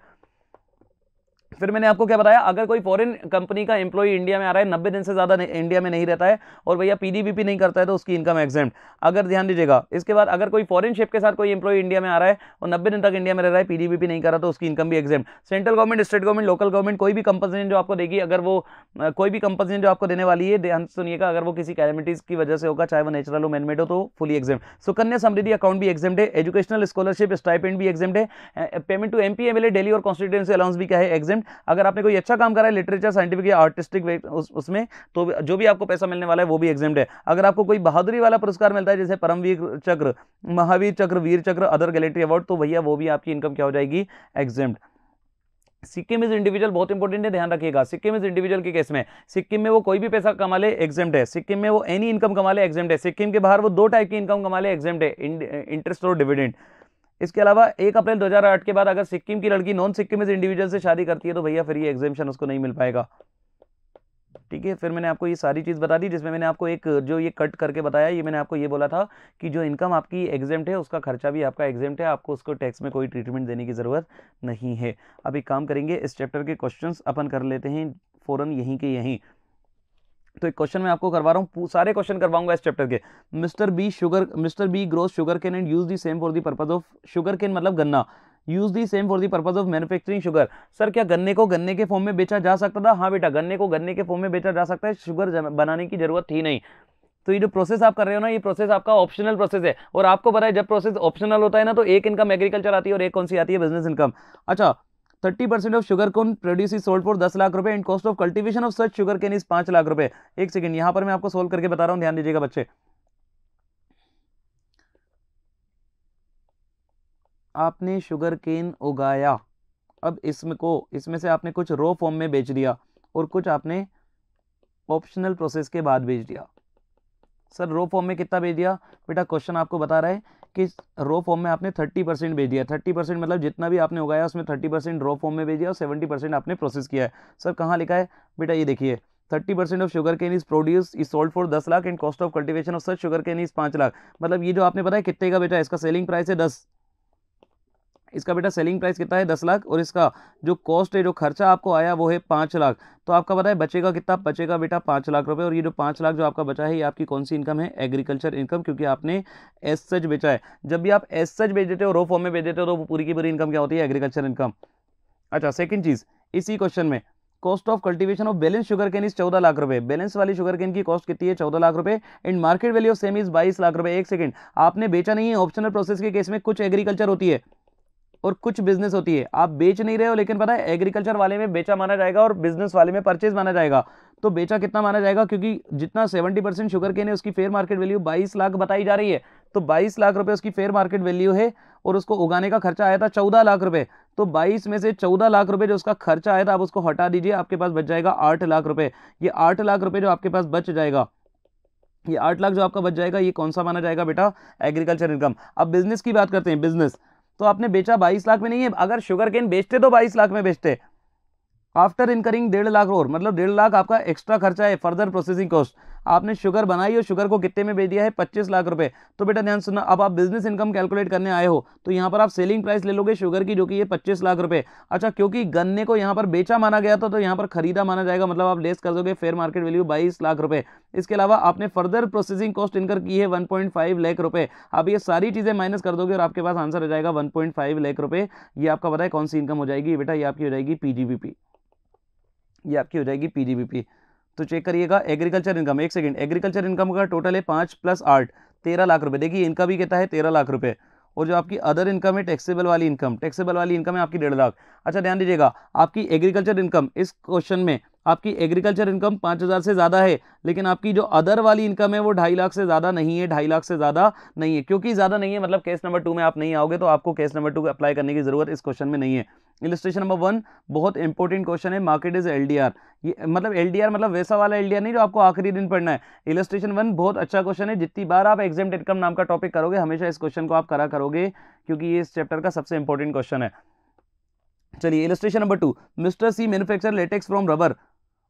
फिर मैंने आपको क्या बताया अगर कोई फॉरेन कंपनी का एम्प्लॉई इंडिया में आ रहा है नब्बे दिन से ज़्यादा इंडिया में नहीं रहता है और भैया पीडीबीपी नहीं करता है तो उसकी इनकम एग्जाम अगर ध्यान दीजिएगा इसके बाद अगर कोई फॉरन शिप के साथ कोई एम्प्लॉई इंडिया में आ रहा है और नब्बे दिन तक इंडिया में रह रहा है पीडीबीपी नहीं कर रहा तो उसकी इनकम भी exempt central government state government local government कोई भी कंपनी जो आपको देगी अगर वो कोई भी कंपनी जो आपको देने वाली है ध्यान सुनिएगा अगर वो किसी कैलमिटीज की वजह से होगा चाहे वो नेचुरल हो मैनमेड हो तो fully exempt Sukanya Samriddhi account भी एग्जाम है एजुकेशनल स्कॉलरशिप स्टाइपेंट भी एग्जाम है payment to MP MLA daily और कॉन्स्टिट्यूंसी अलाउंस भी क्या है एग्जाम अगर आपने कोई अच्छा काम करा है लिटरेचर साइंटिफिक या आर्टिस्टिक उस, उसमें तो जो भी आपको पैसा मिलने वाला है वो भी एग्जेम्ड है अगर आपको कोई बहादुरी वाला पुरस्कार मिलता है जैसे परमवीर चक्र महावीर चक्र वीर चक्र अदर गैलेटरी अवार्ड तो भैया वो भी आपकी इनकम क्या हो जाएगी एग्जेम्ड सिक्किम इज इंडिविजुअल बहुत इंपॉर्टेंट है ध्यान रखिएगा सिक्किम इज इंडिविजुअल के केस में सिक्किम में वो कोई भी पैसा कमा ले एग्जेम्ड है सिक्किम में वो एनी इनकम कमा ले एग्जेम्ड है सिक्किम के बाहर वो दो टाइप की इनकम कमा ले एग्जेम्ड है इंटरेस्ट और डिविडेंड इसके अलावा एक अप्रैल 2008 के बाद अगर सिक्किम की लड़की नॉन सिक्किम इंडिविजुअल से शादी करती है तो भैया फिर ये एग्जामिशन उसको नहीं मिल पाएगा ठीक है फिर मैंने आपको ये सारी चीज़ बता दी जिसमें मैंने आपको एक जो ये कट करके बताया ये मैंने आपको ये बोला था कि जो इनकम आपकी एग्जेम्ट है उसका खर्चा भी आपका एग्जेम्ट है आपको उसको टैक्स में कोई ट्रीटमेंट देने की ज़रूरत नहीं है अब एक काम करेंगे इस चैप्टर के क्वेश्चंस अपन कर लेते हैं फ़ौरन यहीं के यहीं तो एक क्वेश्चन मैं आपको करवा रहा हूँ सारे क्वेश्चन करवाऊंगा इस चैप्टर के mister B sugar mister B grows sugarcane and use the same for the purpose of sugarcane मतलब गन्ना use the same for the purpose of manufacturing sugar sir क्या गन्ने को गन्ने के फॉर्म में बेचा जा सकता था हाँ बेटा गन्ने को गन्ने के फॉर्म में बेचा जा सकता है शुगर बनाने की जरूरत थी नहीं तो ये जो प्रोसेस आप कर रहे हो ना ये प्रोसेस आपका ऑप्शनल प्रोसेस है और आपको पता है जब प्रोसेस ऑप्शनल होता है ना तो एक इनकम एग्रीकल्चर आती है और एक कौन सी आती है बिजनेस इनकम अच्छा thirty percent of sugarcane produce is sold for दस लाख रुपए and cost of cultivation of such sugarcane is पांच लाख रुपए एक सेकंड यहां पर मैं आपको सोल्व करके बता रहा हूं ध्यान दीजिएगा बच्चे आपने शुगर केन उगाया अब इसमें को इसमें से आपने कुछ रो फॉर्म में बेच दिया और कुछ आपने ऑप्शनल प्रोसेस के बाद बेच दिया सर रो फॉर्म में कितना बेच दिया बेटा क्वेश्चन आपको बता रहा है किस रो फॉर्म में आपने थर्टी परसेंट भेज दिया थर्टी परसेंट मतलब जितना भी आपने उगाया उसमें थर्टी परसेंट रो फॉर्म में भेजिए और सेवेंटी परसेंट आपने प्रोसेस किया है सर कहाँ लिखा है बेटा ये देखिए thirty percent of sugarcane is produce is sold for दस lakh and cost of cultivation of such sugarcane is पाँच लाख मतलब ये जो आपने पता है कितने का बेटा इसका सेलिंग प्राइस है दस इसका बेटा सेलिंग प्राइस कितना है दस लाख और इसका जो कॉस्ट है जो खर्चा आपको आया वो है पाँच लाख तो आपका बताए बचेगा कितना बचेगा बेटा पाँच लाख रुपए और ये जो पाँच लाख जो आपका बचा है ये आपकी कौन सी इनकम है एग्रीकल्चर इनकम क्योंकि आपने एस सच बेचा है जब भी आप एस सच बेच देते हो रो फॉर्म में बेच देते हो तो पूरी की पूरी इनकम क्या होती है एग्रीकल्चर इनकम अच्छा सेकेंड चीज़ इसी क्वेश्चन में cost of cultivation of balance sugarcane is चौदह लाख रुपए बैलेंस वाली शुगर केन की कॉस्ट कितनी है चौदह लाख रुपए and market value of same is बाईस लाख रुपए एक सेकंड आपने बेचा नहीं है ऑप्शनल प्रोसेस के केस में कुछ एग्रीकल्चर होती है और कुछ बिजनेस होती है आप बेच नहीं रहे हो लेकिन पता है एग्रीकल्चर वाले में बेचा माना जाएगा और बिजनेस वाले में परचेज माना जाएगा तो बेचा कितना माना जाएगा क्योंकि जितना 70 परसेंट शुगर केन है उसकी फेयर मार्केट वैल्यू 22 लाख बताई जा रही है तो 22 लाख रुपए उसकी फेयर मार्केट वैल्यू है और उसको उगाने का खर्चा आया था चौदह लाख रुपए तो बाईस में से चौदह लाख रुपए जो उसका खर्चा आया था आप उसको हटा दीजिए आपके पास बच जाएगा आठ लाख रुपए ये आठ लाख रुपए जो आपके पास बच जाएगा ये आठ लाख जो आपका बच जाएगा ये कौन सा माना जाएगा बेटा एग्रीकल्चर इनकम अब बिजनेस की बात करते हैं बिजनेस तो आपने बेचा बाईस लाख में नहीं है अगर शुगर केन बेचते तो बाईस लाख में बेचते आफ्टर इनकरिंग डेढ़ लाख और मतलब डेढ़ लाख आपका एक्स्ट्रा खर्चा है फर्दर प्रोसेसिंग कॉस्ट आपने शुगर बनाई और शुगर को कितने में बेच दिया है पच्चीस लाख रुपये तो बेटा ध्यान सुनना अब आप बिजनेस इनकम कैलकुलेट करने आए हो तो यहाँ पर आप सेलिंग प्राइस ले लोगे शुगर की जो कि ये पच्चीस लाख रुपये अच्छा क्योंकि गन्ने को यहाँ पर बेचा माना गया था तो यहाँ पर खरीदा माना जाएगा मतलब आप लेस कर दोगे फेयर मार्केट वैल्यू बाईस लाख रुपये इसके अलावा आपने फर्दर प्रोसेसिंग कॉस्ट इनकर की है वन लाख रुपये आप ये सारी चीज़ें माइनस कर दोगे और आपके पास आंसर आ जाएगा वन लाख रुपये ये आपका पता है कौन सी इनकम हो जाएगी बेटा ये आपकी हो जाएगी पी ये आपकी हो जाएगी पी तो चेक करिएगा एग्रीकल्चर इनकम एक सेकेंड एग्रीकल्चर इनकम का टोटल है पाँच प्लस आठ तेरह लाख रुपये देखिए इनका भी कहता है तेरह लाख रुपये और जो आपकी अदर इनकम है टैक्सेबल वाली इनकम टैक्सेबल वाली इनकम है आपकी डेढ़ लाख अच्छा ध्यान दीजिएगा आपकी एग्रीकल्चर इनकम इस क्वेश्चन में आपकी एग्रीकल्चर इनकम पाँच हज़ार से ज़्यादा है लेकिन आपकी जो अदर वाली इनकम है वो ढाई लाख से ज़्यादा नहीं है ढाई लाख से ज़्यादा नहीं है क्योंकि ज़्यादा नहीं है मतलब केस नंबर टू में आप नहीं आओगे तो आपको केस नंबर टू अप्लाई करने की ज़रूरत इस क्वेश्चन में नहीं है इलिस्ट्रेशन नंबर वन बहुत इंपॉर्टेंट क्वेश्चन है मार्केट इज एल ये मतलब एल मतलब वैसा वाला एल नहीं जो आपको आखिरी दिन पढ़ना है इलिस्ट्रेशन वन बहुत अच्छा क्वेश्चन है जितनी बार आप एग्जाम इनकम नाम का टॉपिक करोगे हमेशा इस क्वेश्चन को आप करा करोगे क्योंकि ये इस चैप्टर का सबसे इंपॉर्टेंट क्वेश्चन है चलिए illustration number two mister C manufacture latex from rubber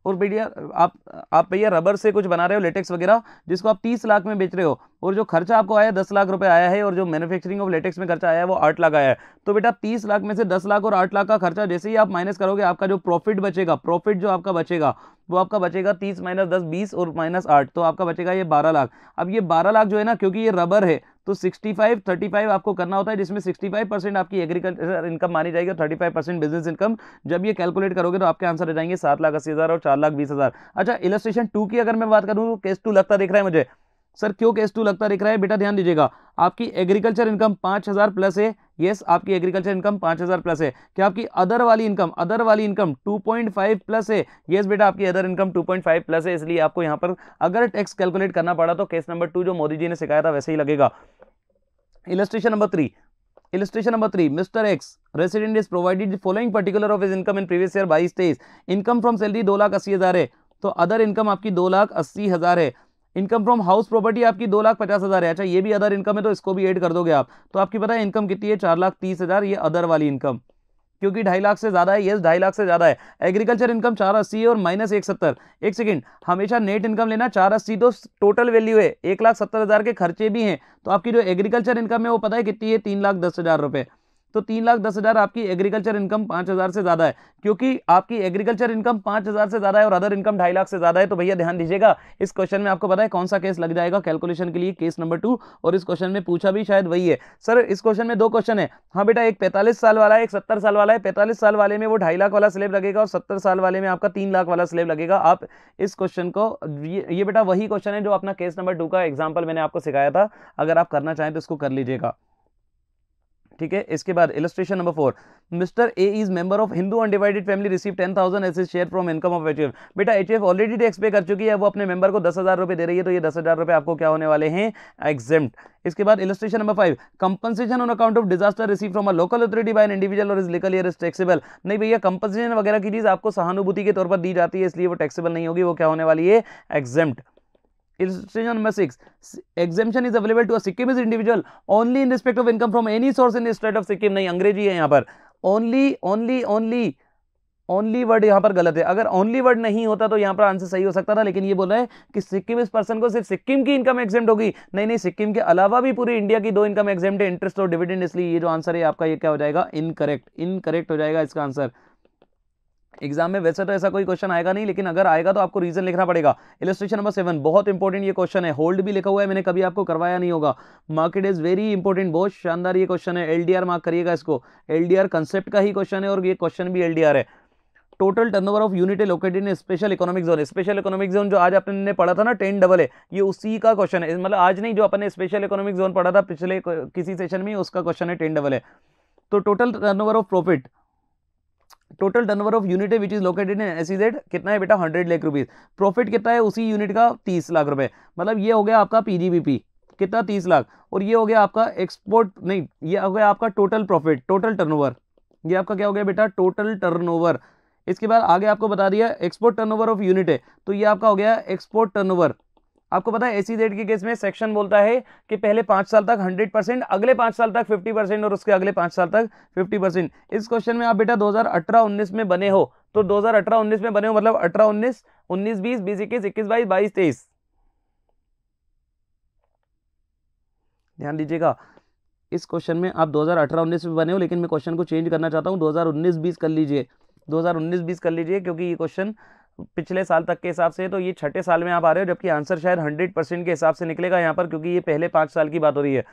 और भैया आप आप भैया रबर से कुछ बना रहे हो लेटेक्स वगैरह जिसको आप तीस लाख में बेच रहे हो और जो खर्चा आपको आया है दस लाख रुपए आया है और जो मैन्युफैक्चरिंग ऑफ लेटेक्स में खर्चा आया है वो आठ लाख आया है तो बेटा तीस लाख में से दस लाख और आठ लाख का खर्चा जैसे ही आप माइनस करोगे आपका जो प्रॉफिट बचेगा प्रॉफिट जो आपका बचेगा वो आपका बचेगा तीस माइनस दस बीस और माइनस आठ तो आपका बचेगा ये बारह लाख अब ये बारह लाख जो है ना क्योंकि ये रबर है तो 65 35 आपको करना होता है जिसमें 65 परसेंट आपकी एग्रीकल्चर इनकम मानी जाएगी और 35 परसेंट बिजनेस इनकम जब ये कैलकुलेट करोगे तो आपके आंसर आ जाएंगे सात लाख अस्सी हज़ार और चार लाख बीस हज़ार अच्छा इलस्ट्रेशन टू की अगर मैं बात करूँ तो केस टू लगता दिख रहा है मुझे सर क्यों केस टू लगता दिख रहा है बेटा ध्यान दीजिएगा आपकी एग्रीकल्चर इनकम पाँच हज़ार प्लस है यस आपकी एग्रीकल्चर इनकम पाँच हज़ार प्लस है क्या आपकी अदर वाली इनकम अदर वाली income two point five plus है यस बेटा आपकी other income two point five plus है इसलिए आपको यहाँ पर अगर टैक्स कैलकुलेट करना पड़ा तो केस नंबर टू जो मोदी जी ने सिखाया था वैसे ही लगेगा illustration number three illustration number three mister X resident is provided following particular of his income in previous year बाईस तेईस इनकम फ्रॉम सैलरी दो लाख अस्सी हज़ार है तो अदर इनकम आपकी दो लाख अस्सी हज़ार है इनकम फ्रॉम हाउस प्रॉपर्टी आपकी दो लाख पचास हज़ार है अच्छा ये भी अदर इनकम है तो इसको भी ऐड कर दोगे आप तो आपकी पता है इनकम कितनी है चार लाख तीस हज़ार ये अदर वाली इनकम क्योंकि ढाई लाख से ज़्यादा है ये ढाई लाख से ज़्यादा है एग्रीकल्चर इनकम चार अस्सी है और माइनस एक सत्तर एक सेकेंड हमेशा नेट इनकम लेना चार अस्सी तो टोटल वैल्यू है एक लाख सत्तर हज़ार के खर्चे भी हैं तो आपकी जो एग्रीकल्चर इनकम है वो पता है कितनी है तीन लाख दस हज़ार रुपये तो तीन लाख दस हज़ार आपकी एग्रीकल्चर इनकम पाँच हज़ार से ज़्यादा है क्योंकि आपकी एग्रीकल्चर इनकम पाँच हज़ार से ज़्यादा है और अदर इनकम ढाई लाख से ज़्यादा है तो भैया ध्यान दीजिएगा इस क्वेश्चन में आपको पता है कौन सा केस लग जाएगा कैलकुलेशन के लिए केस नंबर टू और इस क्वेश्चन में पूछा भी शायद वही है सर इस क्वेश्चन में दो क्वेश्चन है हाँ बेटा एक पैंतालीस साल वाला है एक सत्तर साल वाला है पैंतालीस साल वाले में वो ढाई लाख वाला स्लेब लगेगा और सत्तर साल वाले में आपका तीन लाख वाला स्लेब लगेगा आप इस क्वेश्चन को ये, बेटा वही क्वेश्चन है जो अपना केस नंबर टू का एग्जाम्पल मैंने आपको सिखाया था अगर आप करना चाहें तो इसको कर लीजिएगा ठीक है इसके बाद illustration number four mister A is member of Hindu undivided family receive ten thousand as share from income of H बेटा एच ऑलरेडी टैक्स पे कर चुकी है वो अपने मेंबर को दस हज़ार रुपये दे रही है तो ये दस हज़ार रुपये आपको क्या होने वाले हैं एग्जेम्प्ट इसके बाद illustration number five compensation on account of disaster receive from a local authority by an individual or his legal heir is taxable नहीं भैया कंपनसेशन वगैरह की चीज़ आपको सहानुभूति के तौर पर दी जाती है इसलिए वो टैक्सेबल नहीं होगी वो क्या होने वाली है exempt illustration number 6 exemption is available to a sikkimese individual only in respect of income from any source in the state of sikkim nahi अंग्रेजी है यहाँ पर only only only only word यहाँ पर गलत है अगर ओनली वर्ड नहीं होता तो यहाँ पर आंसर सही हो सकता था लेकिन ये बोल रहे हैं कि सिक्किम इस पर्सन को सिर्फ सिक्किम की इनकम एक्जेंट होगी नहीं नहीं सिक्किम के अलावा भी पूरी इंडिया की दो इनकम एक्जेंट है इंटरेस्ट और डिविडेंड इसलिए ये जो आंसर है आपका ये क्या हो जाएगा इनकरेक्ट इनकरेक्ट हो जाएगा इसका आंसर एग्जाम में वैसे तो ऐसा कोई क्वेश्चन आएगा नहीं लेकिन अगर आएगा तो आपको रीजन लिखना पड़ेगा इलेस्ट्रेशन नंबर सेवन बहुत इंपॉर्टेंट ये क्वेश्चन है होल्ड भी लिखा हुआ है मैंने कभी आपको करवाया नहीं होगा मार्केट इज वेरी इंपॉर्टेंट बहुत शानदार ये क्वेश्चन है एलडीआर मार्क करिएगा इसको एलडीआर कंसेप्ट का ही क्वेश्चन है और ये क्वेश्चन भी एल है total over of unit located in special economic zone special economic zone जो आज आपने पढ़ा था ना टेन डबल है ये उसी का क्वेश्चन है मतलब आज नहीं जो अपने स्पेशल इकोनॉमिक जोन पढ़ा था पिछले किसी सेशन में उसका क्वेश्चन है टेन डबल है तो total over of profit total number of unit है which is located in SEZ कितना है बेटा हंड्रेड लाख रुपीज प्रॉफिट कितना है उसी यूनिट का तीस लाख रुपए मतलब ये हो गया आपका पीजीबीपी कितना तीस लाख और ये हो गया आपका एक्सपोर्ट नहीं ये हो गया आपका टोटल प्रॉफिट टोटल टर्नओवर ये आपका क्या हो गया बेटा टोटल टर्नओवर इसके बाद आगे आपको बता दिया एक्सपोर्ट टर्नओवर ऑफ यूनिट है तो ये आपका हो गया एक्सपोर्ट टर्नओवर आपको पता है एसी जेड के केस में सेक्शन बोलता है कि पहले पांच साल तक हंड्रेड परसेंट अगले पांच साल तक फिफ्टी परसेंट और उसके अगले पांच साल तक फिफ्टी परसेंट इस क्वेश्चन में आप बेटा दो हज़ार अठारह उन्नीस में बने हो तो दो हज़ार अठारह उन्नीस में बने हो मतलब अठारह उन्नीस उन्नीस बीस बीस इक्कीस इक्कीस बाईस बाईस तेईस ध्यान दीजिएगा इस क्वेश्चन में आप 2018-19 में बने हो लेकिन मैं क्वेश्चन को चेंज करना चाहता हूँ 2019-20 कर लीजिए 2019-20 कर लीजिए क्योंकि ये क्वेश्चन पिछले साल तक के हिसाब से तो ये छठे साल में आप आ रहे हो जबकि आंसर शायद हंड्रेड परसेंट के हिसाब से निकलेगा यहाँ पर क्योंकि ये पहले पाँच साल की बात हो रही है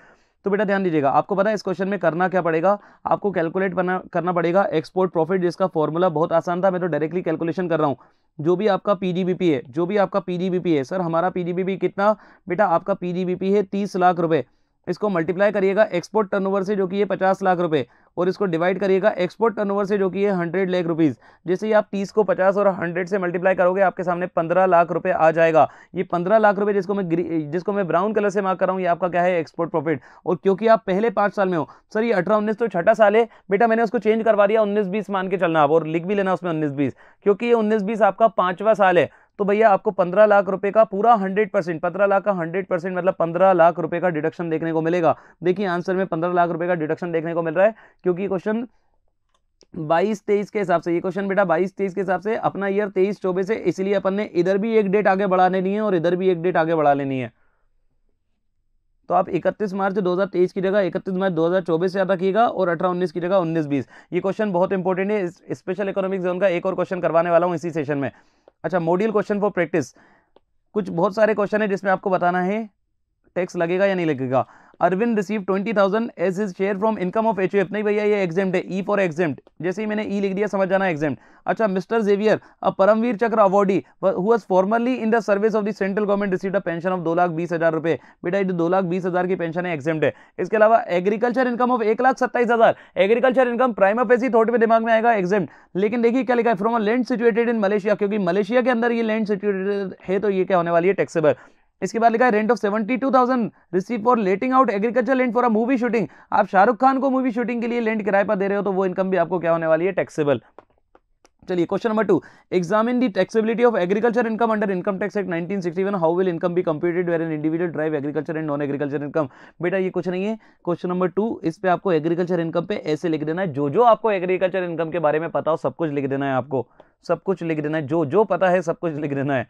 तो बेटा ध्यान दीजिएगा आपको पता है इस क्वेश्चन में करना क्या पड़ेगा आपको कैलकुलेट बना करना पड़ेगा एक्सपोर्ट प्रॉफिट जिसका फॉर्मूला बहुत आसान था मैं तो डायरेक्टली कैलकुलेशन कर रहा हूँ जो भी आपका पी है जो भी आपका पी है सर हमारा पी कितना बेटा आपका पी है तीस लाख रुपये इसको मल्टीप्लाई करिएगा एक्सपोर्ट टर्नओवर से जो कि है पचास लाख रुपए और इसको डिवाइड करिएगा एक्सपोर्ट टर्नओवर से जो कि है हंड्रेड लाख रुपीज़ जैसे ही आप तीस को पचास और हंड्रेड से मल्टीप्लाई करोगे आपके सामने पंद्रह लाख रुपये आ जाएगा ये पंद्रह लाख रुपये जिसको मैं जिसको मैं ब्राउन कलर से मार्क कर रहा हूँ ये आपका क्या है एक्सपोर्ट प्रॉफिट और क्योंकि आप पहले पाँच साल में हो सर ये अठारह उन्नीस तो छठा साल है बेटा मैंने उसको चेंज करवा दिया उन्नीस बीस मान के चलना आप और लिख भी लेना उसमें उन्नीस बीस क्योंकि ये उन्नीस बीस आपका पाँचवा साल है तो भैया आपको पंद्रह लाख रुपए का पूरा हंड्रेड परसेंट पंद्रह लाख का हंड्रेड परसेंट मतलब पंद्रह लाख रुपए का डिडक्शन देखने को मिलेगा देखिए आंसर में पंद्रह लाख रुपए का डिडक्शन देखने को मिल रहा है क्योंकि क्वेश्चन बाईस तेईस के हिसाब से ये क्वेश्चन बेटा बाईस तेईस के हिसाब से अपना ईयर तेईस चौबीस है इसलिए अपन ने इधर भी एक डेट आगे बढ़ा लेनी है और इधर भी एक डेट आगे बढ़ा लेनी है तो आप 31 मार्च 2023 की जगह 31 मार्च 2024 याद रखिएगा और अठारह उन्नीस की जगह उन्नीस बीस ये क्वेश्चन बहुत इंपॉर्टेंट है स्पेशल इकोनॉमिक जोन का एक और क्वेश्चन करवाने वाला हूँ इसी सेशन में अच्छा मॉड्यूल क्वेश्चन फॉर प्रैक्टिस कुछ बहुत सारे क्वेश्चन है जिसमें आपको बताना है टैक्स लगेगा या नहीं लगेगा Arvind receive twenty thousand as his share from income of H नहीं भैया ये एग्जाम है ई फॉर एग्जाम जैसे ही मैंने ई e लिख दिया समझ जाना एग्जेम्ट अच्छा mister Xavier a Param Vir Chakra awardee who formerly in the service of the central government receive a pension of दो लाख बीस हज़ार रुपये बेटा दो लाख बीस हज़ार की पेंशन है एग्जाम है इसके अलावा एग्रीकल्चर इनकम ऑफ एक लाख सत्ताईस हज़ार agriculture income prime of AC थोड़े पे दिमाग में आएगा एग्जाम लेकिन देखिए क्या लिखा है from a land situated in Malaysia क्योंकि मलेशिया के अंदर ये लैंड सिचुएटेड है तो ये क्या होने वाली है टैक्सेबल इसके बाद लिखा है rent of seventy two thousand receive for letting out agriculture land for a movie shooting आप शाहरुख खान को मूवी शूटिंग के लिए लैंड किराए पर दे रहे हो तो वो इनकम भी आपको क्या होने वाली है टैक्सेबल चलिए question number two examine the taxability of agriculture income under income tax act 1961 how will income be computed where an individual derive agriculture and non agriculture income बेटा ये कुछ नहीं है क्वेश्चन नंबर टू इस पे आपको agriculture income पे ऐसे लिख देना है जो जो आपको एग्रीकल्चर इनकम के बारे में पता हो सब कुछ लिख देना है आपको सब कुछ लिख देना है जो जो पता है सब कुछ लिख देना है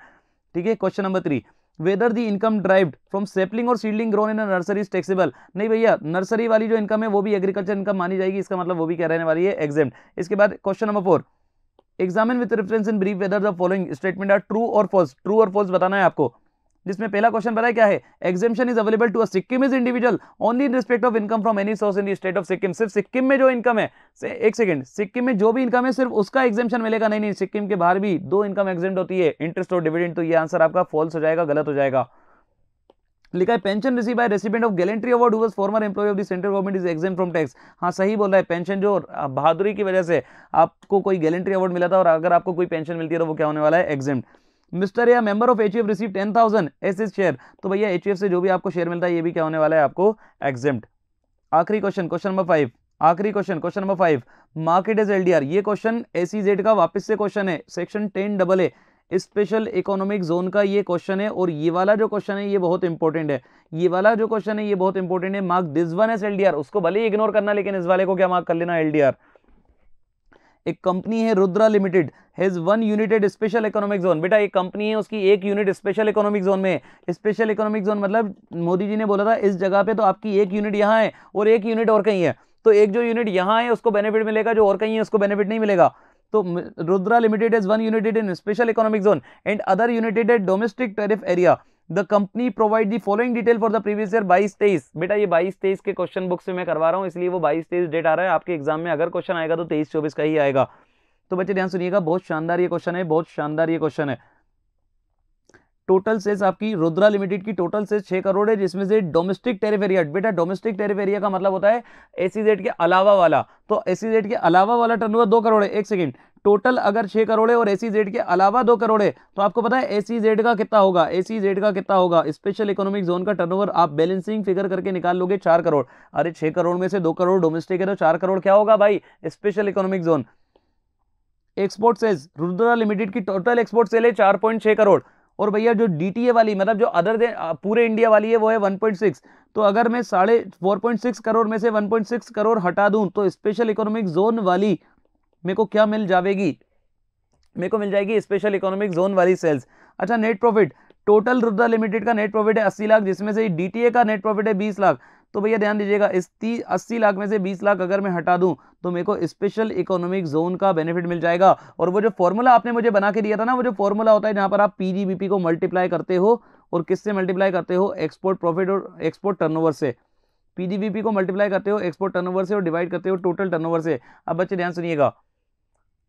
ठीक है question number three whether the income derived from sapling or seedling grown in nursery is नहीं भैया नर्सरी वाली जो इनकम है वो भी एग्रीकल्चर इनकम मानी जाएगी इसका मतलब वो भी क्या रहने वाली है एग्जाम इसके बाद question number four examine with reference in brief whether the following statement are true or false true or false बताना है आपको जिसमें पहला क्वेश्चन बताया क्या है exemption is available to Sikkimese individual only in respect of income from any source in state of Sikkim सिर्फ सिक्किम में जो इनकम है से, एक सेकंड सिक्किम में जो भी इनकम है सिर्फ उसका एग्जेम्पन मिलेगा नहीं नहीं सिक्किम के बाहर भी दो इनकम एग्जेम्ट होती है इंटरेस्ट और डिविडेंड तो ये आंसर आपका फॉल्स हो जाएगा गलत हो जाएगा लिखा है pension receive by recipient of gallantry award whose former employee of the central government is exempt from tax हाँ सही बोल रहा है पेंशन जो बहादुरी की वजह से आपको कोई गैलेंट्री अवार्ड मिला था और अगर आपको कोई पेंशन मिलती है तो वो क्या होने वाला है एग्जाम मिस्टर या member of H U F receive ten thousand as his share तो भैया एच यू एफ से जो भी आपको शेयर मिलता है ये भी क्या होने वाला है आपको एग्जिम्ट आखिरी क्वेश्चन क्वेश्चन नंबर फाइव आखिरी question question number five market is LDR ये क्वेश्चन जेड का वापस से क्वेश्चन है section ten double A special economic zone का ये क्वेश्चन है और ये वाला जो क्वेश्चन है ये बहुत इंपॉर्टेंट है ये वाला जो क्वेश्चन है ये बहुत इंपॉर्टेंट है mark this one as LDR उसको भले ही इग्नोर करना लेकिन इस वाले को क्या मार्क कर लेना एलडीआर एक कंपनी है Rudra limited has one united special economic zone बेटा एक कंपनी है उसकी एक यूनिट स्पेशल इकोनॉमिक जोन में स्पेशल इकोनॉमिक जोन मतलब मोदी जी ने बोला था इस जगह पे तो आपकी एक यूनिट यहाँ है और एक यूनिट और कहीं है तो एक जो यूनिट यहाँ है उसको बेनिफिट मिलेगा जो और कहीं है उसको बेनिफिट नहीं मिलेगा तो Rudra limited is one united in special economic zone and other united domestic tariff area the company provide the following detail for the previous year बाईस तेईस बेटा ये बाईस तेईस के क्वेश्चन बुक से मैं करवा रहा हूँ इसलिए वो बाईस तेईस डेट आ रहा है आपके एग्जाम में अगर क्वेश्चन आएगा तो तेईस चौबीस का ही आएगा तो बच्चे ध्यान सुनिएगा बहुत शानदार ये क्वेश्चन है बहुत शानदार ये क्वेश्चन है टोटल सेल्स आपकी रुद्रा लिमिटेड की टोटल सेल्स छह करोड़ है जिसमें से डोमेस्टिक टेरिफ एरिया बेटा डोमेस्टिक टेरिफ एरिया का मतलब होता है एसीजेड के अलावा वाला तो एसीजेड के अलावा वाला टर्नओवर दो करोड़ है एक सेकंड टोटल अगर छः करोड़ है और ए के अलावा दो करोड़ है तो आपको पता है ए का कितना होगा ए का कितना होगा स्पेशल इकोनॉमिक जोन का टर्नओवर आप बैलेंसिंग फिगर करके निकाल लोगे चार करोड़ अरे छः करोड़ में से दो करोड़ डोमेस्टिक है तो चार करोड़ क्या होगा भाई special economic zone export sales Rudra limited की टोटल एक्सपोर्ट सेल है चार पॉइंट छः करोड़ और भैया जो डी वाली मतलब जो अदर दे पूरे इंडिया वाली है वो है सिक्स तो अगर मैं साढ़े फोर करोड़ में से सिक्स करोड़ हटा दूं तो स्पेशल इकोनॉमिक जोन वाली मेरे को क्या मिल जाएगी मेरे को मिल जाएगी स्पेशल इकोनॉमिक जोन वाली सेल्स अच्छा net profit total Rudra limited का नेट प्रॉफिट है अस्सी लाख जिसमें से ए का नेट प्रॉफिट है बीस लाख तो भैया ध्यान दीजिएगा इस तीस अस्सी लाख में से बीस लाख अगर मैं हटा दूं तो मेरे को स्पेशल इकोनॉमिक जोन का बेनिफिट मिल जाएगा और वो जो फॉर्मूला आपने मुझे बना के दिया था ना वो जो फॉर्मूला होता है जहां पर आप पीजीबीपी को मल्टीप्लाई करते हो और किससे मल्टीप्लाई करते हो एक्सपोर्ट प्रॉफिट और एक्सपोर्ट ओवर से पीजीबीपी को मल्टीप्लाई करते हो एक्सपोर्ट ओवर से और डिवाइड करते हो टोटल ओवर से अब बच्चे ध्यान सुनिएगा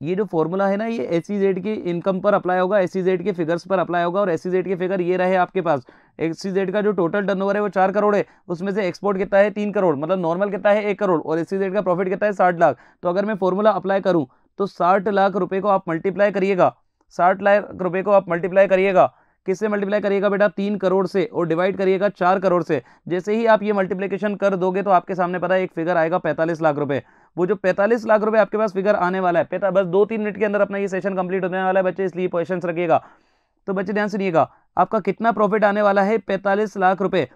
ये जो फॉर्मूला है ना ये एस e की इनकम पर अप्लाई होगा एस e के फिगर्स पर अप्लाई होगा और एस e के फिगर ये रहे आपके पास एस का जो टोटल टर्नओवर है वो चार करोड़ है उसमें से एक्सपोर्ट कितना है तीन करोड़ मतलब नॉर्मल कितना है एक करोड़ और एस का प्रॉफिट कितना है साठ लाख तो अगर मैं फॉर्मूला अप्लाई करूँ तो साठ लाख रुपये को आप मल्टीप्लाई करिएगा साठ लाख रुपये को आप मल्टीप्लाई करिएगा किससे मल्टीप्लाई करिएगा बेटा तीन करोड़ से और डिवाइड करिएगा चार करोड़ से जैसे ही आप ये मल्टीप्लीकेशन कर दोगे तो आपके सामने पता है एक फिगर आएगा पैंतालीस लाख रुपये वो जो पैंतालीस लाख रुपए आपके पास फिगर आने वाला है बस दो तीन मिनट के अंदर अपना ये सेशन कंप्लीट होने वाला है बच्चे इसलिए क्वेश्चन रखिएगा तो बच्चे ध्यान सुनिएगा आपका कितना प्रॉफिट आने वाला है पैंतालीस लाख रुपए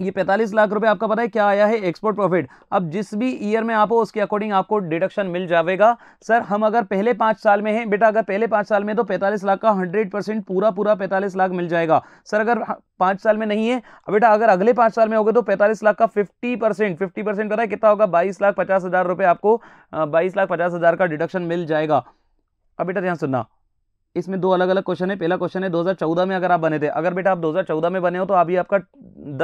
ये 45 लाख रुपए आपका पता है क्या आया है एक्सपोर्ट प्रॉफिट अब जिस भी ईयर में आप हो उसके अकॉर्डिंग आपको डिडक्शन मिल जाएगा सर हम अगर पहले पाँच साल में हैं बेटा अगर पहले पाँच साल में तो 45 लाख का 100 परसेंट पूरा पूरा 45 लाख मिल जाएगा सर अगर पाँच साल में नहीं है बेटा अगर अगले पाँच साल में हो गए तो पैंतालीस लाख का फिफ्टी परसेंट फिफ्टी परसेंट पता है कितना होगा बाईस लाख पचास हज़ार रुपये आपको बाईस लाख पचास हज़ार का डिडक्शन मिल जाएगा अब बेटा ध्यान सुनना इसमें दो अलग अलग क्वेश्चन है पहला क्वेश्चन है 2014 में अगर आप बने थे अगर बेटा आप 2014 में बने हो तो अभी आपका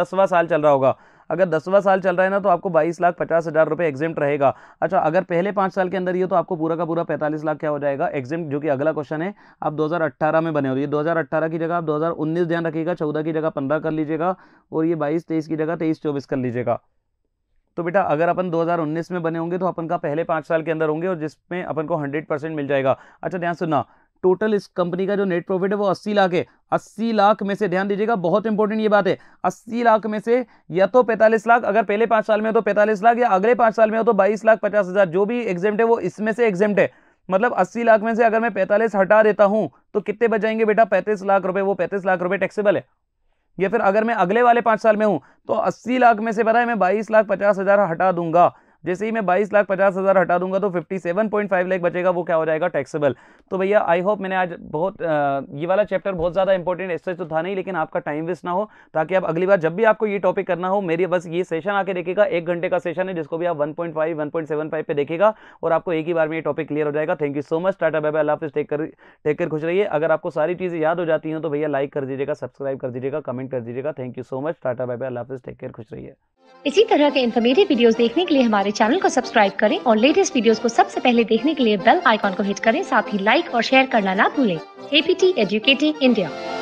दसवां साल चल रहा होगा अगर दसवां साल चल रहा है ना तो आपको बाईस लाख पचास हज़ार रुपये एग्जेम्ट रहेगा अच्छा अगर पहले पाँच साल के अंदर ये तो आपको पूरा का पूरा पैंतालीस लाख क्या हो जाएगा एग्जाम जो कि अगला क्वेश्चन है आप 2018 में बने हो तो ये 2018 की जगह आप 2019 ध्यान रखिएगा चौदह की जगह पंद्रह कर लीजिएगा और ये बाईस तेईस की जगह तेईस चौबीस कर लीजिएगा तो बेटा अगर अपन 2019 में बने होंगे तो अपन का पहले पाँच साल के अंदर होंगे और जिसमें अपन को हंड्रेड परसेंट मिल जाएगा अच्छा ध्यान सुनना टोटल इस कंपनी का जो नेट प्रॉफिट है वो 80 लाख है 80 लाख में से ध्यान दीजिएगा बहुत इंपॉर्टेंट ये बात है 80 लाख में से या तो 45 लाख अगर पहले पाँच साल में हो तो 45 लाख या अगले पाँच साल में हो तो बाईस लाख पचास हज़ार जो भी एग्जाम है वो इसमें से एग्जाम है मतलब 80 लाख में से अगर मैं पैंतालीस हटा देता हूँ तो कितने बच जाएंगे बेटा पैंतीस लाख रुपये वो पैंतीस लाख रुपये टैक्सेबल है या फिर अगर मैं अगले वाले पाँच साल में हूँ तो अस्सी लाख में से पता है मैं बाईस लाख पचास हज़ार हटा दूंगा जैसे ही मैं बाईस लाख पचास हज़ार हटा दूंगा तो fifty seven point five lakh बचेगा वो क्या हो जाएगा टैक्सेबल तो भैया आई होप मैंने आज बहुत आ, ये वाला चैप्टर बहुत ज़्यादा इंपॉर्टेंट ऐसे तो था नहीं लेकिन आपका टाइम वेस्ट ना हो ताकि आप अगली बार जब भी आपको ये टॉपिक करना हो मेरी बस ये सेशन आके देखेगा एक घंटे का सेशन है जिसको भी आप one point five one point seven five पे देखेगा और आपको एक ही बार में ये टॉपिक क्लियर हो जाएगा thank you so much tata bye bye हाफिज टेक कर टेक कर खुश रहिए अगर आपको सारी चीज़ें याद हो जाती हैं तो भैया लाइक कर दीजिएगा सब्सक्राइब कर दीजिएगा कमेंट कर दीजिएगा thank you so much tata bye bye हाफिज टेक कर खुश रहिए इसी तरह के इन्फॉर्मेटिव वीडियोस देखने के लिए हमारे हमारे चैनल को सब्सक्राइब करें और लेटेस्ट वीडियोस को सबसे पहले देखने के लिए बेल आइकॉन को हिट करें साथ ही लाइक और शेयर करना ना भूलें एपीटी एजुकेटिंग इंडिया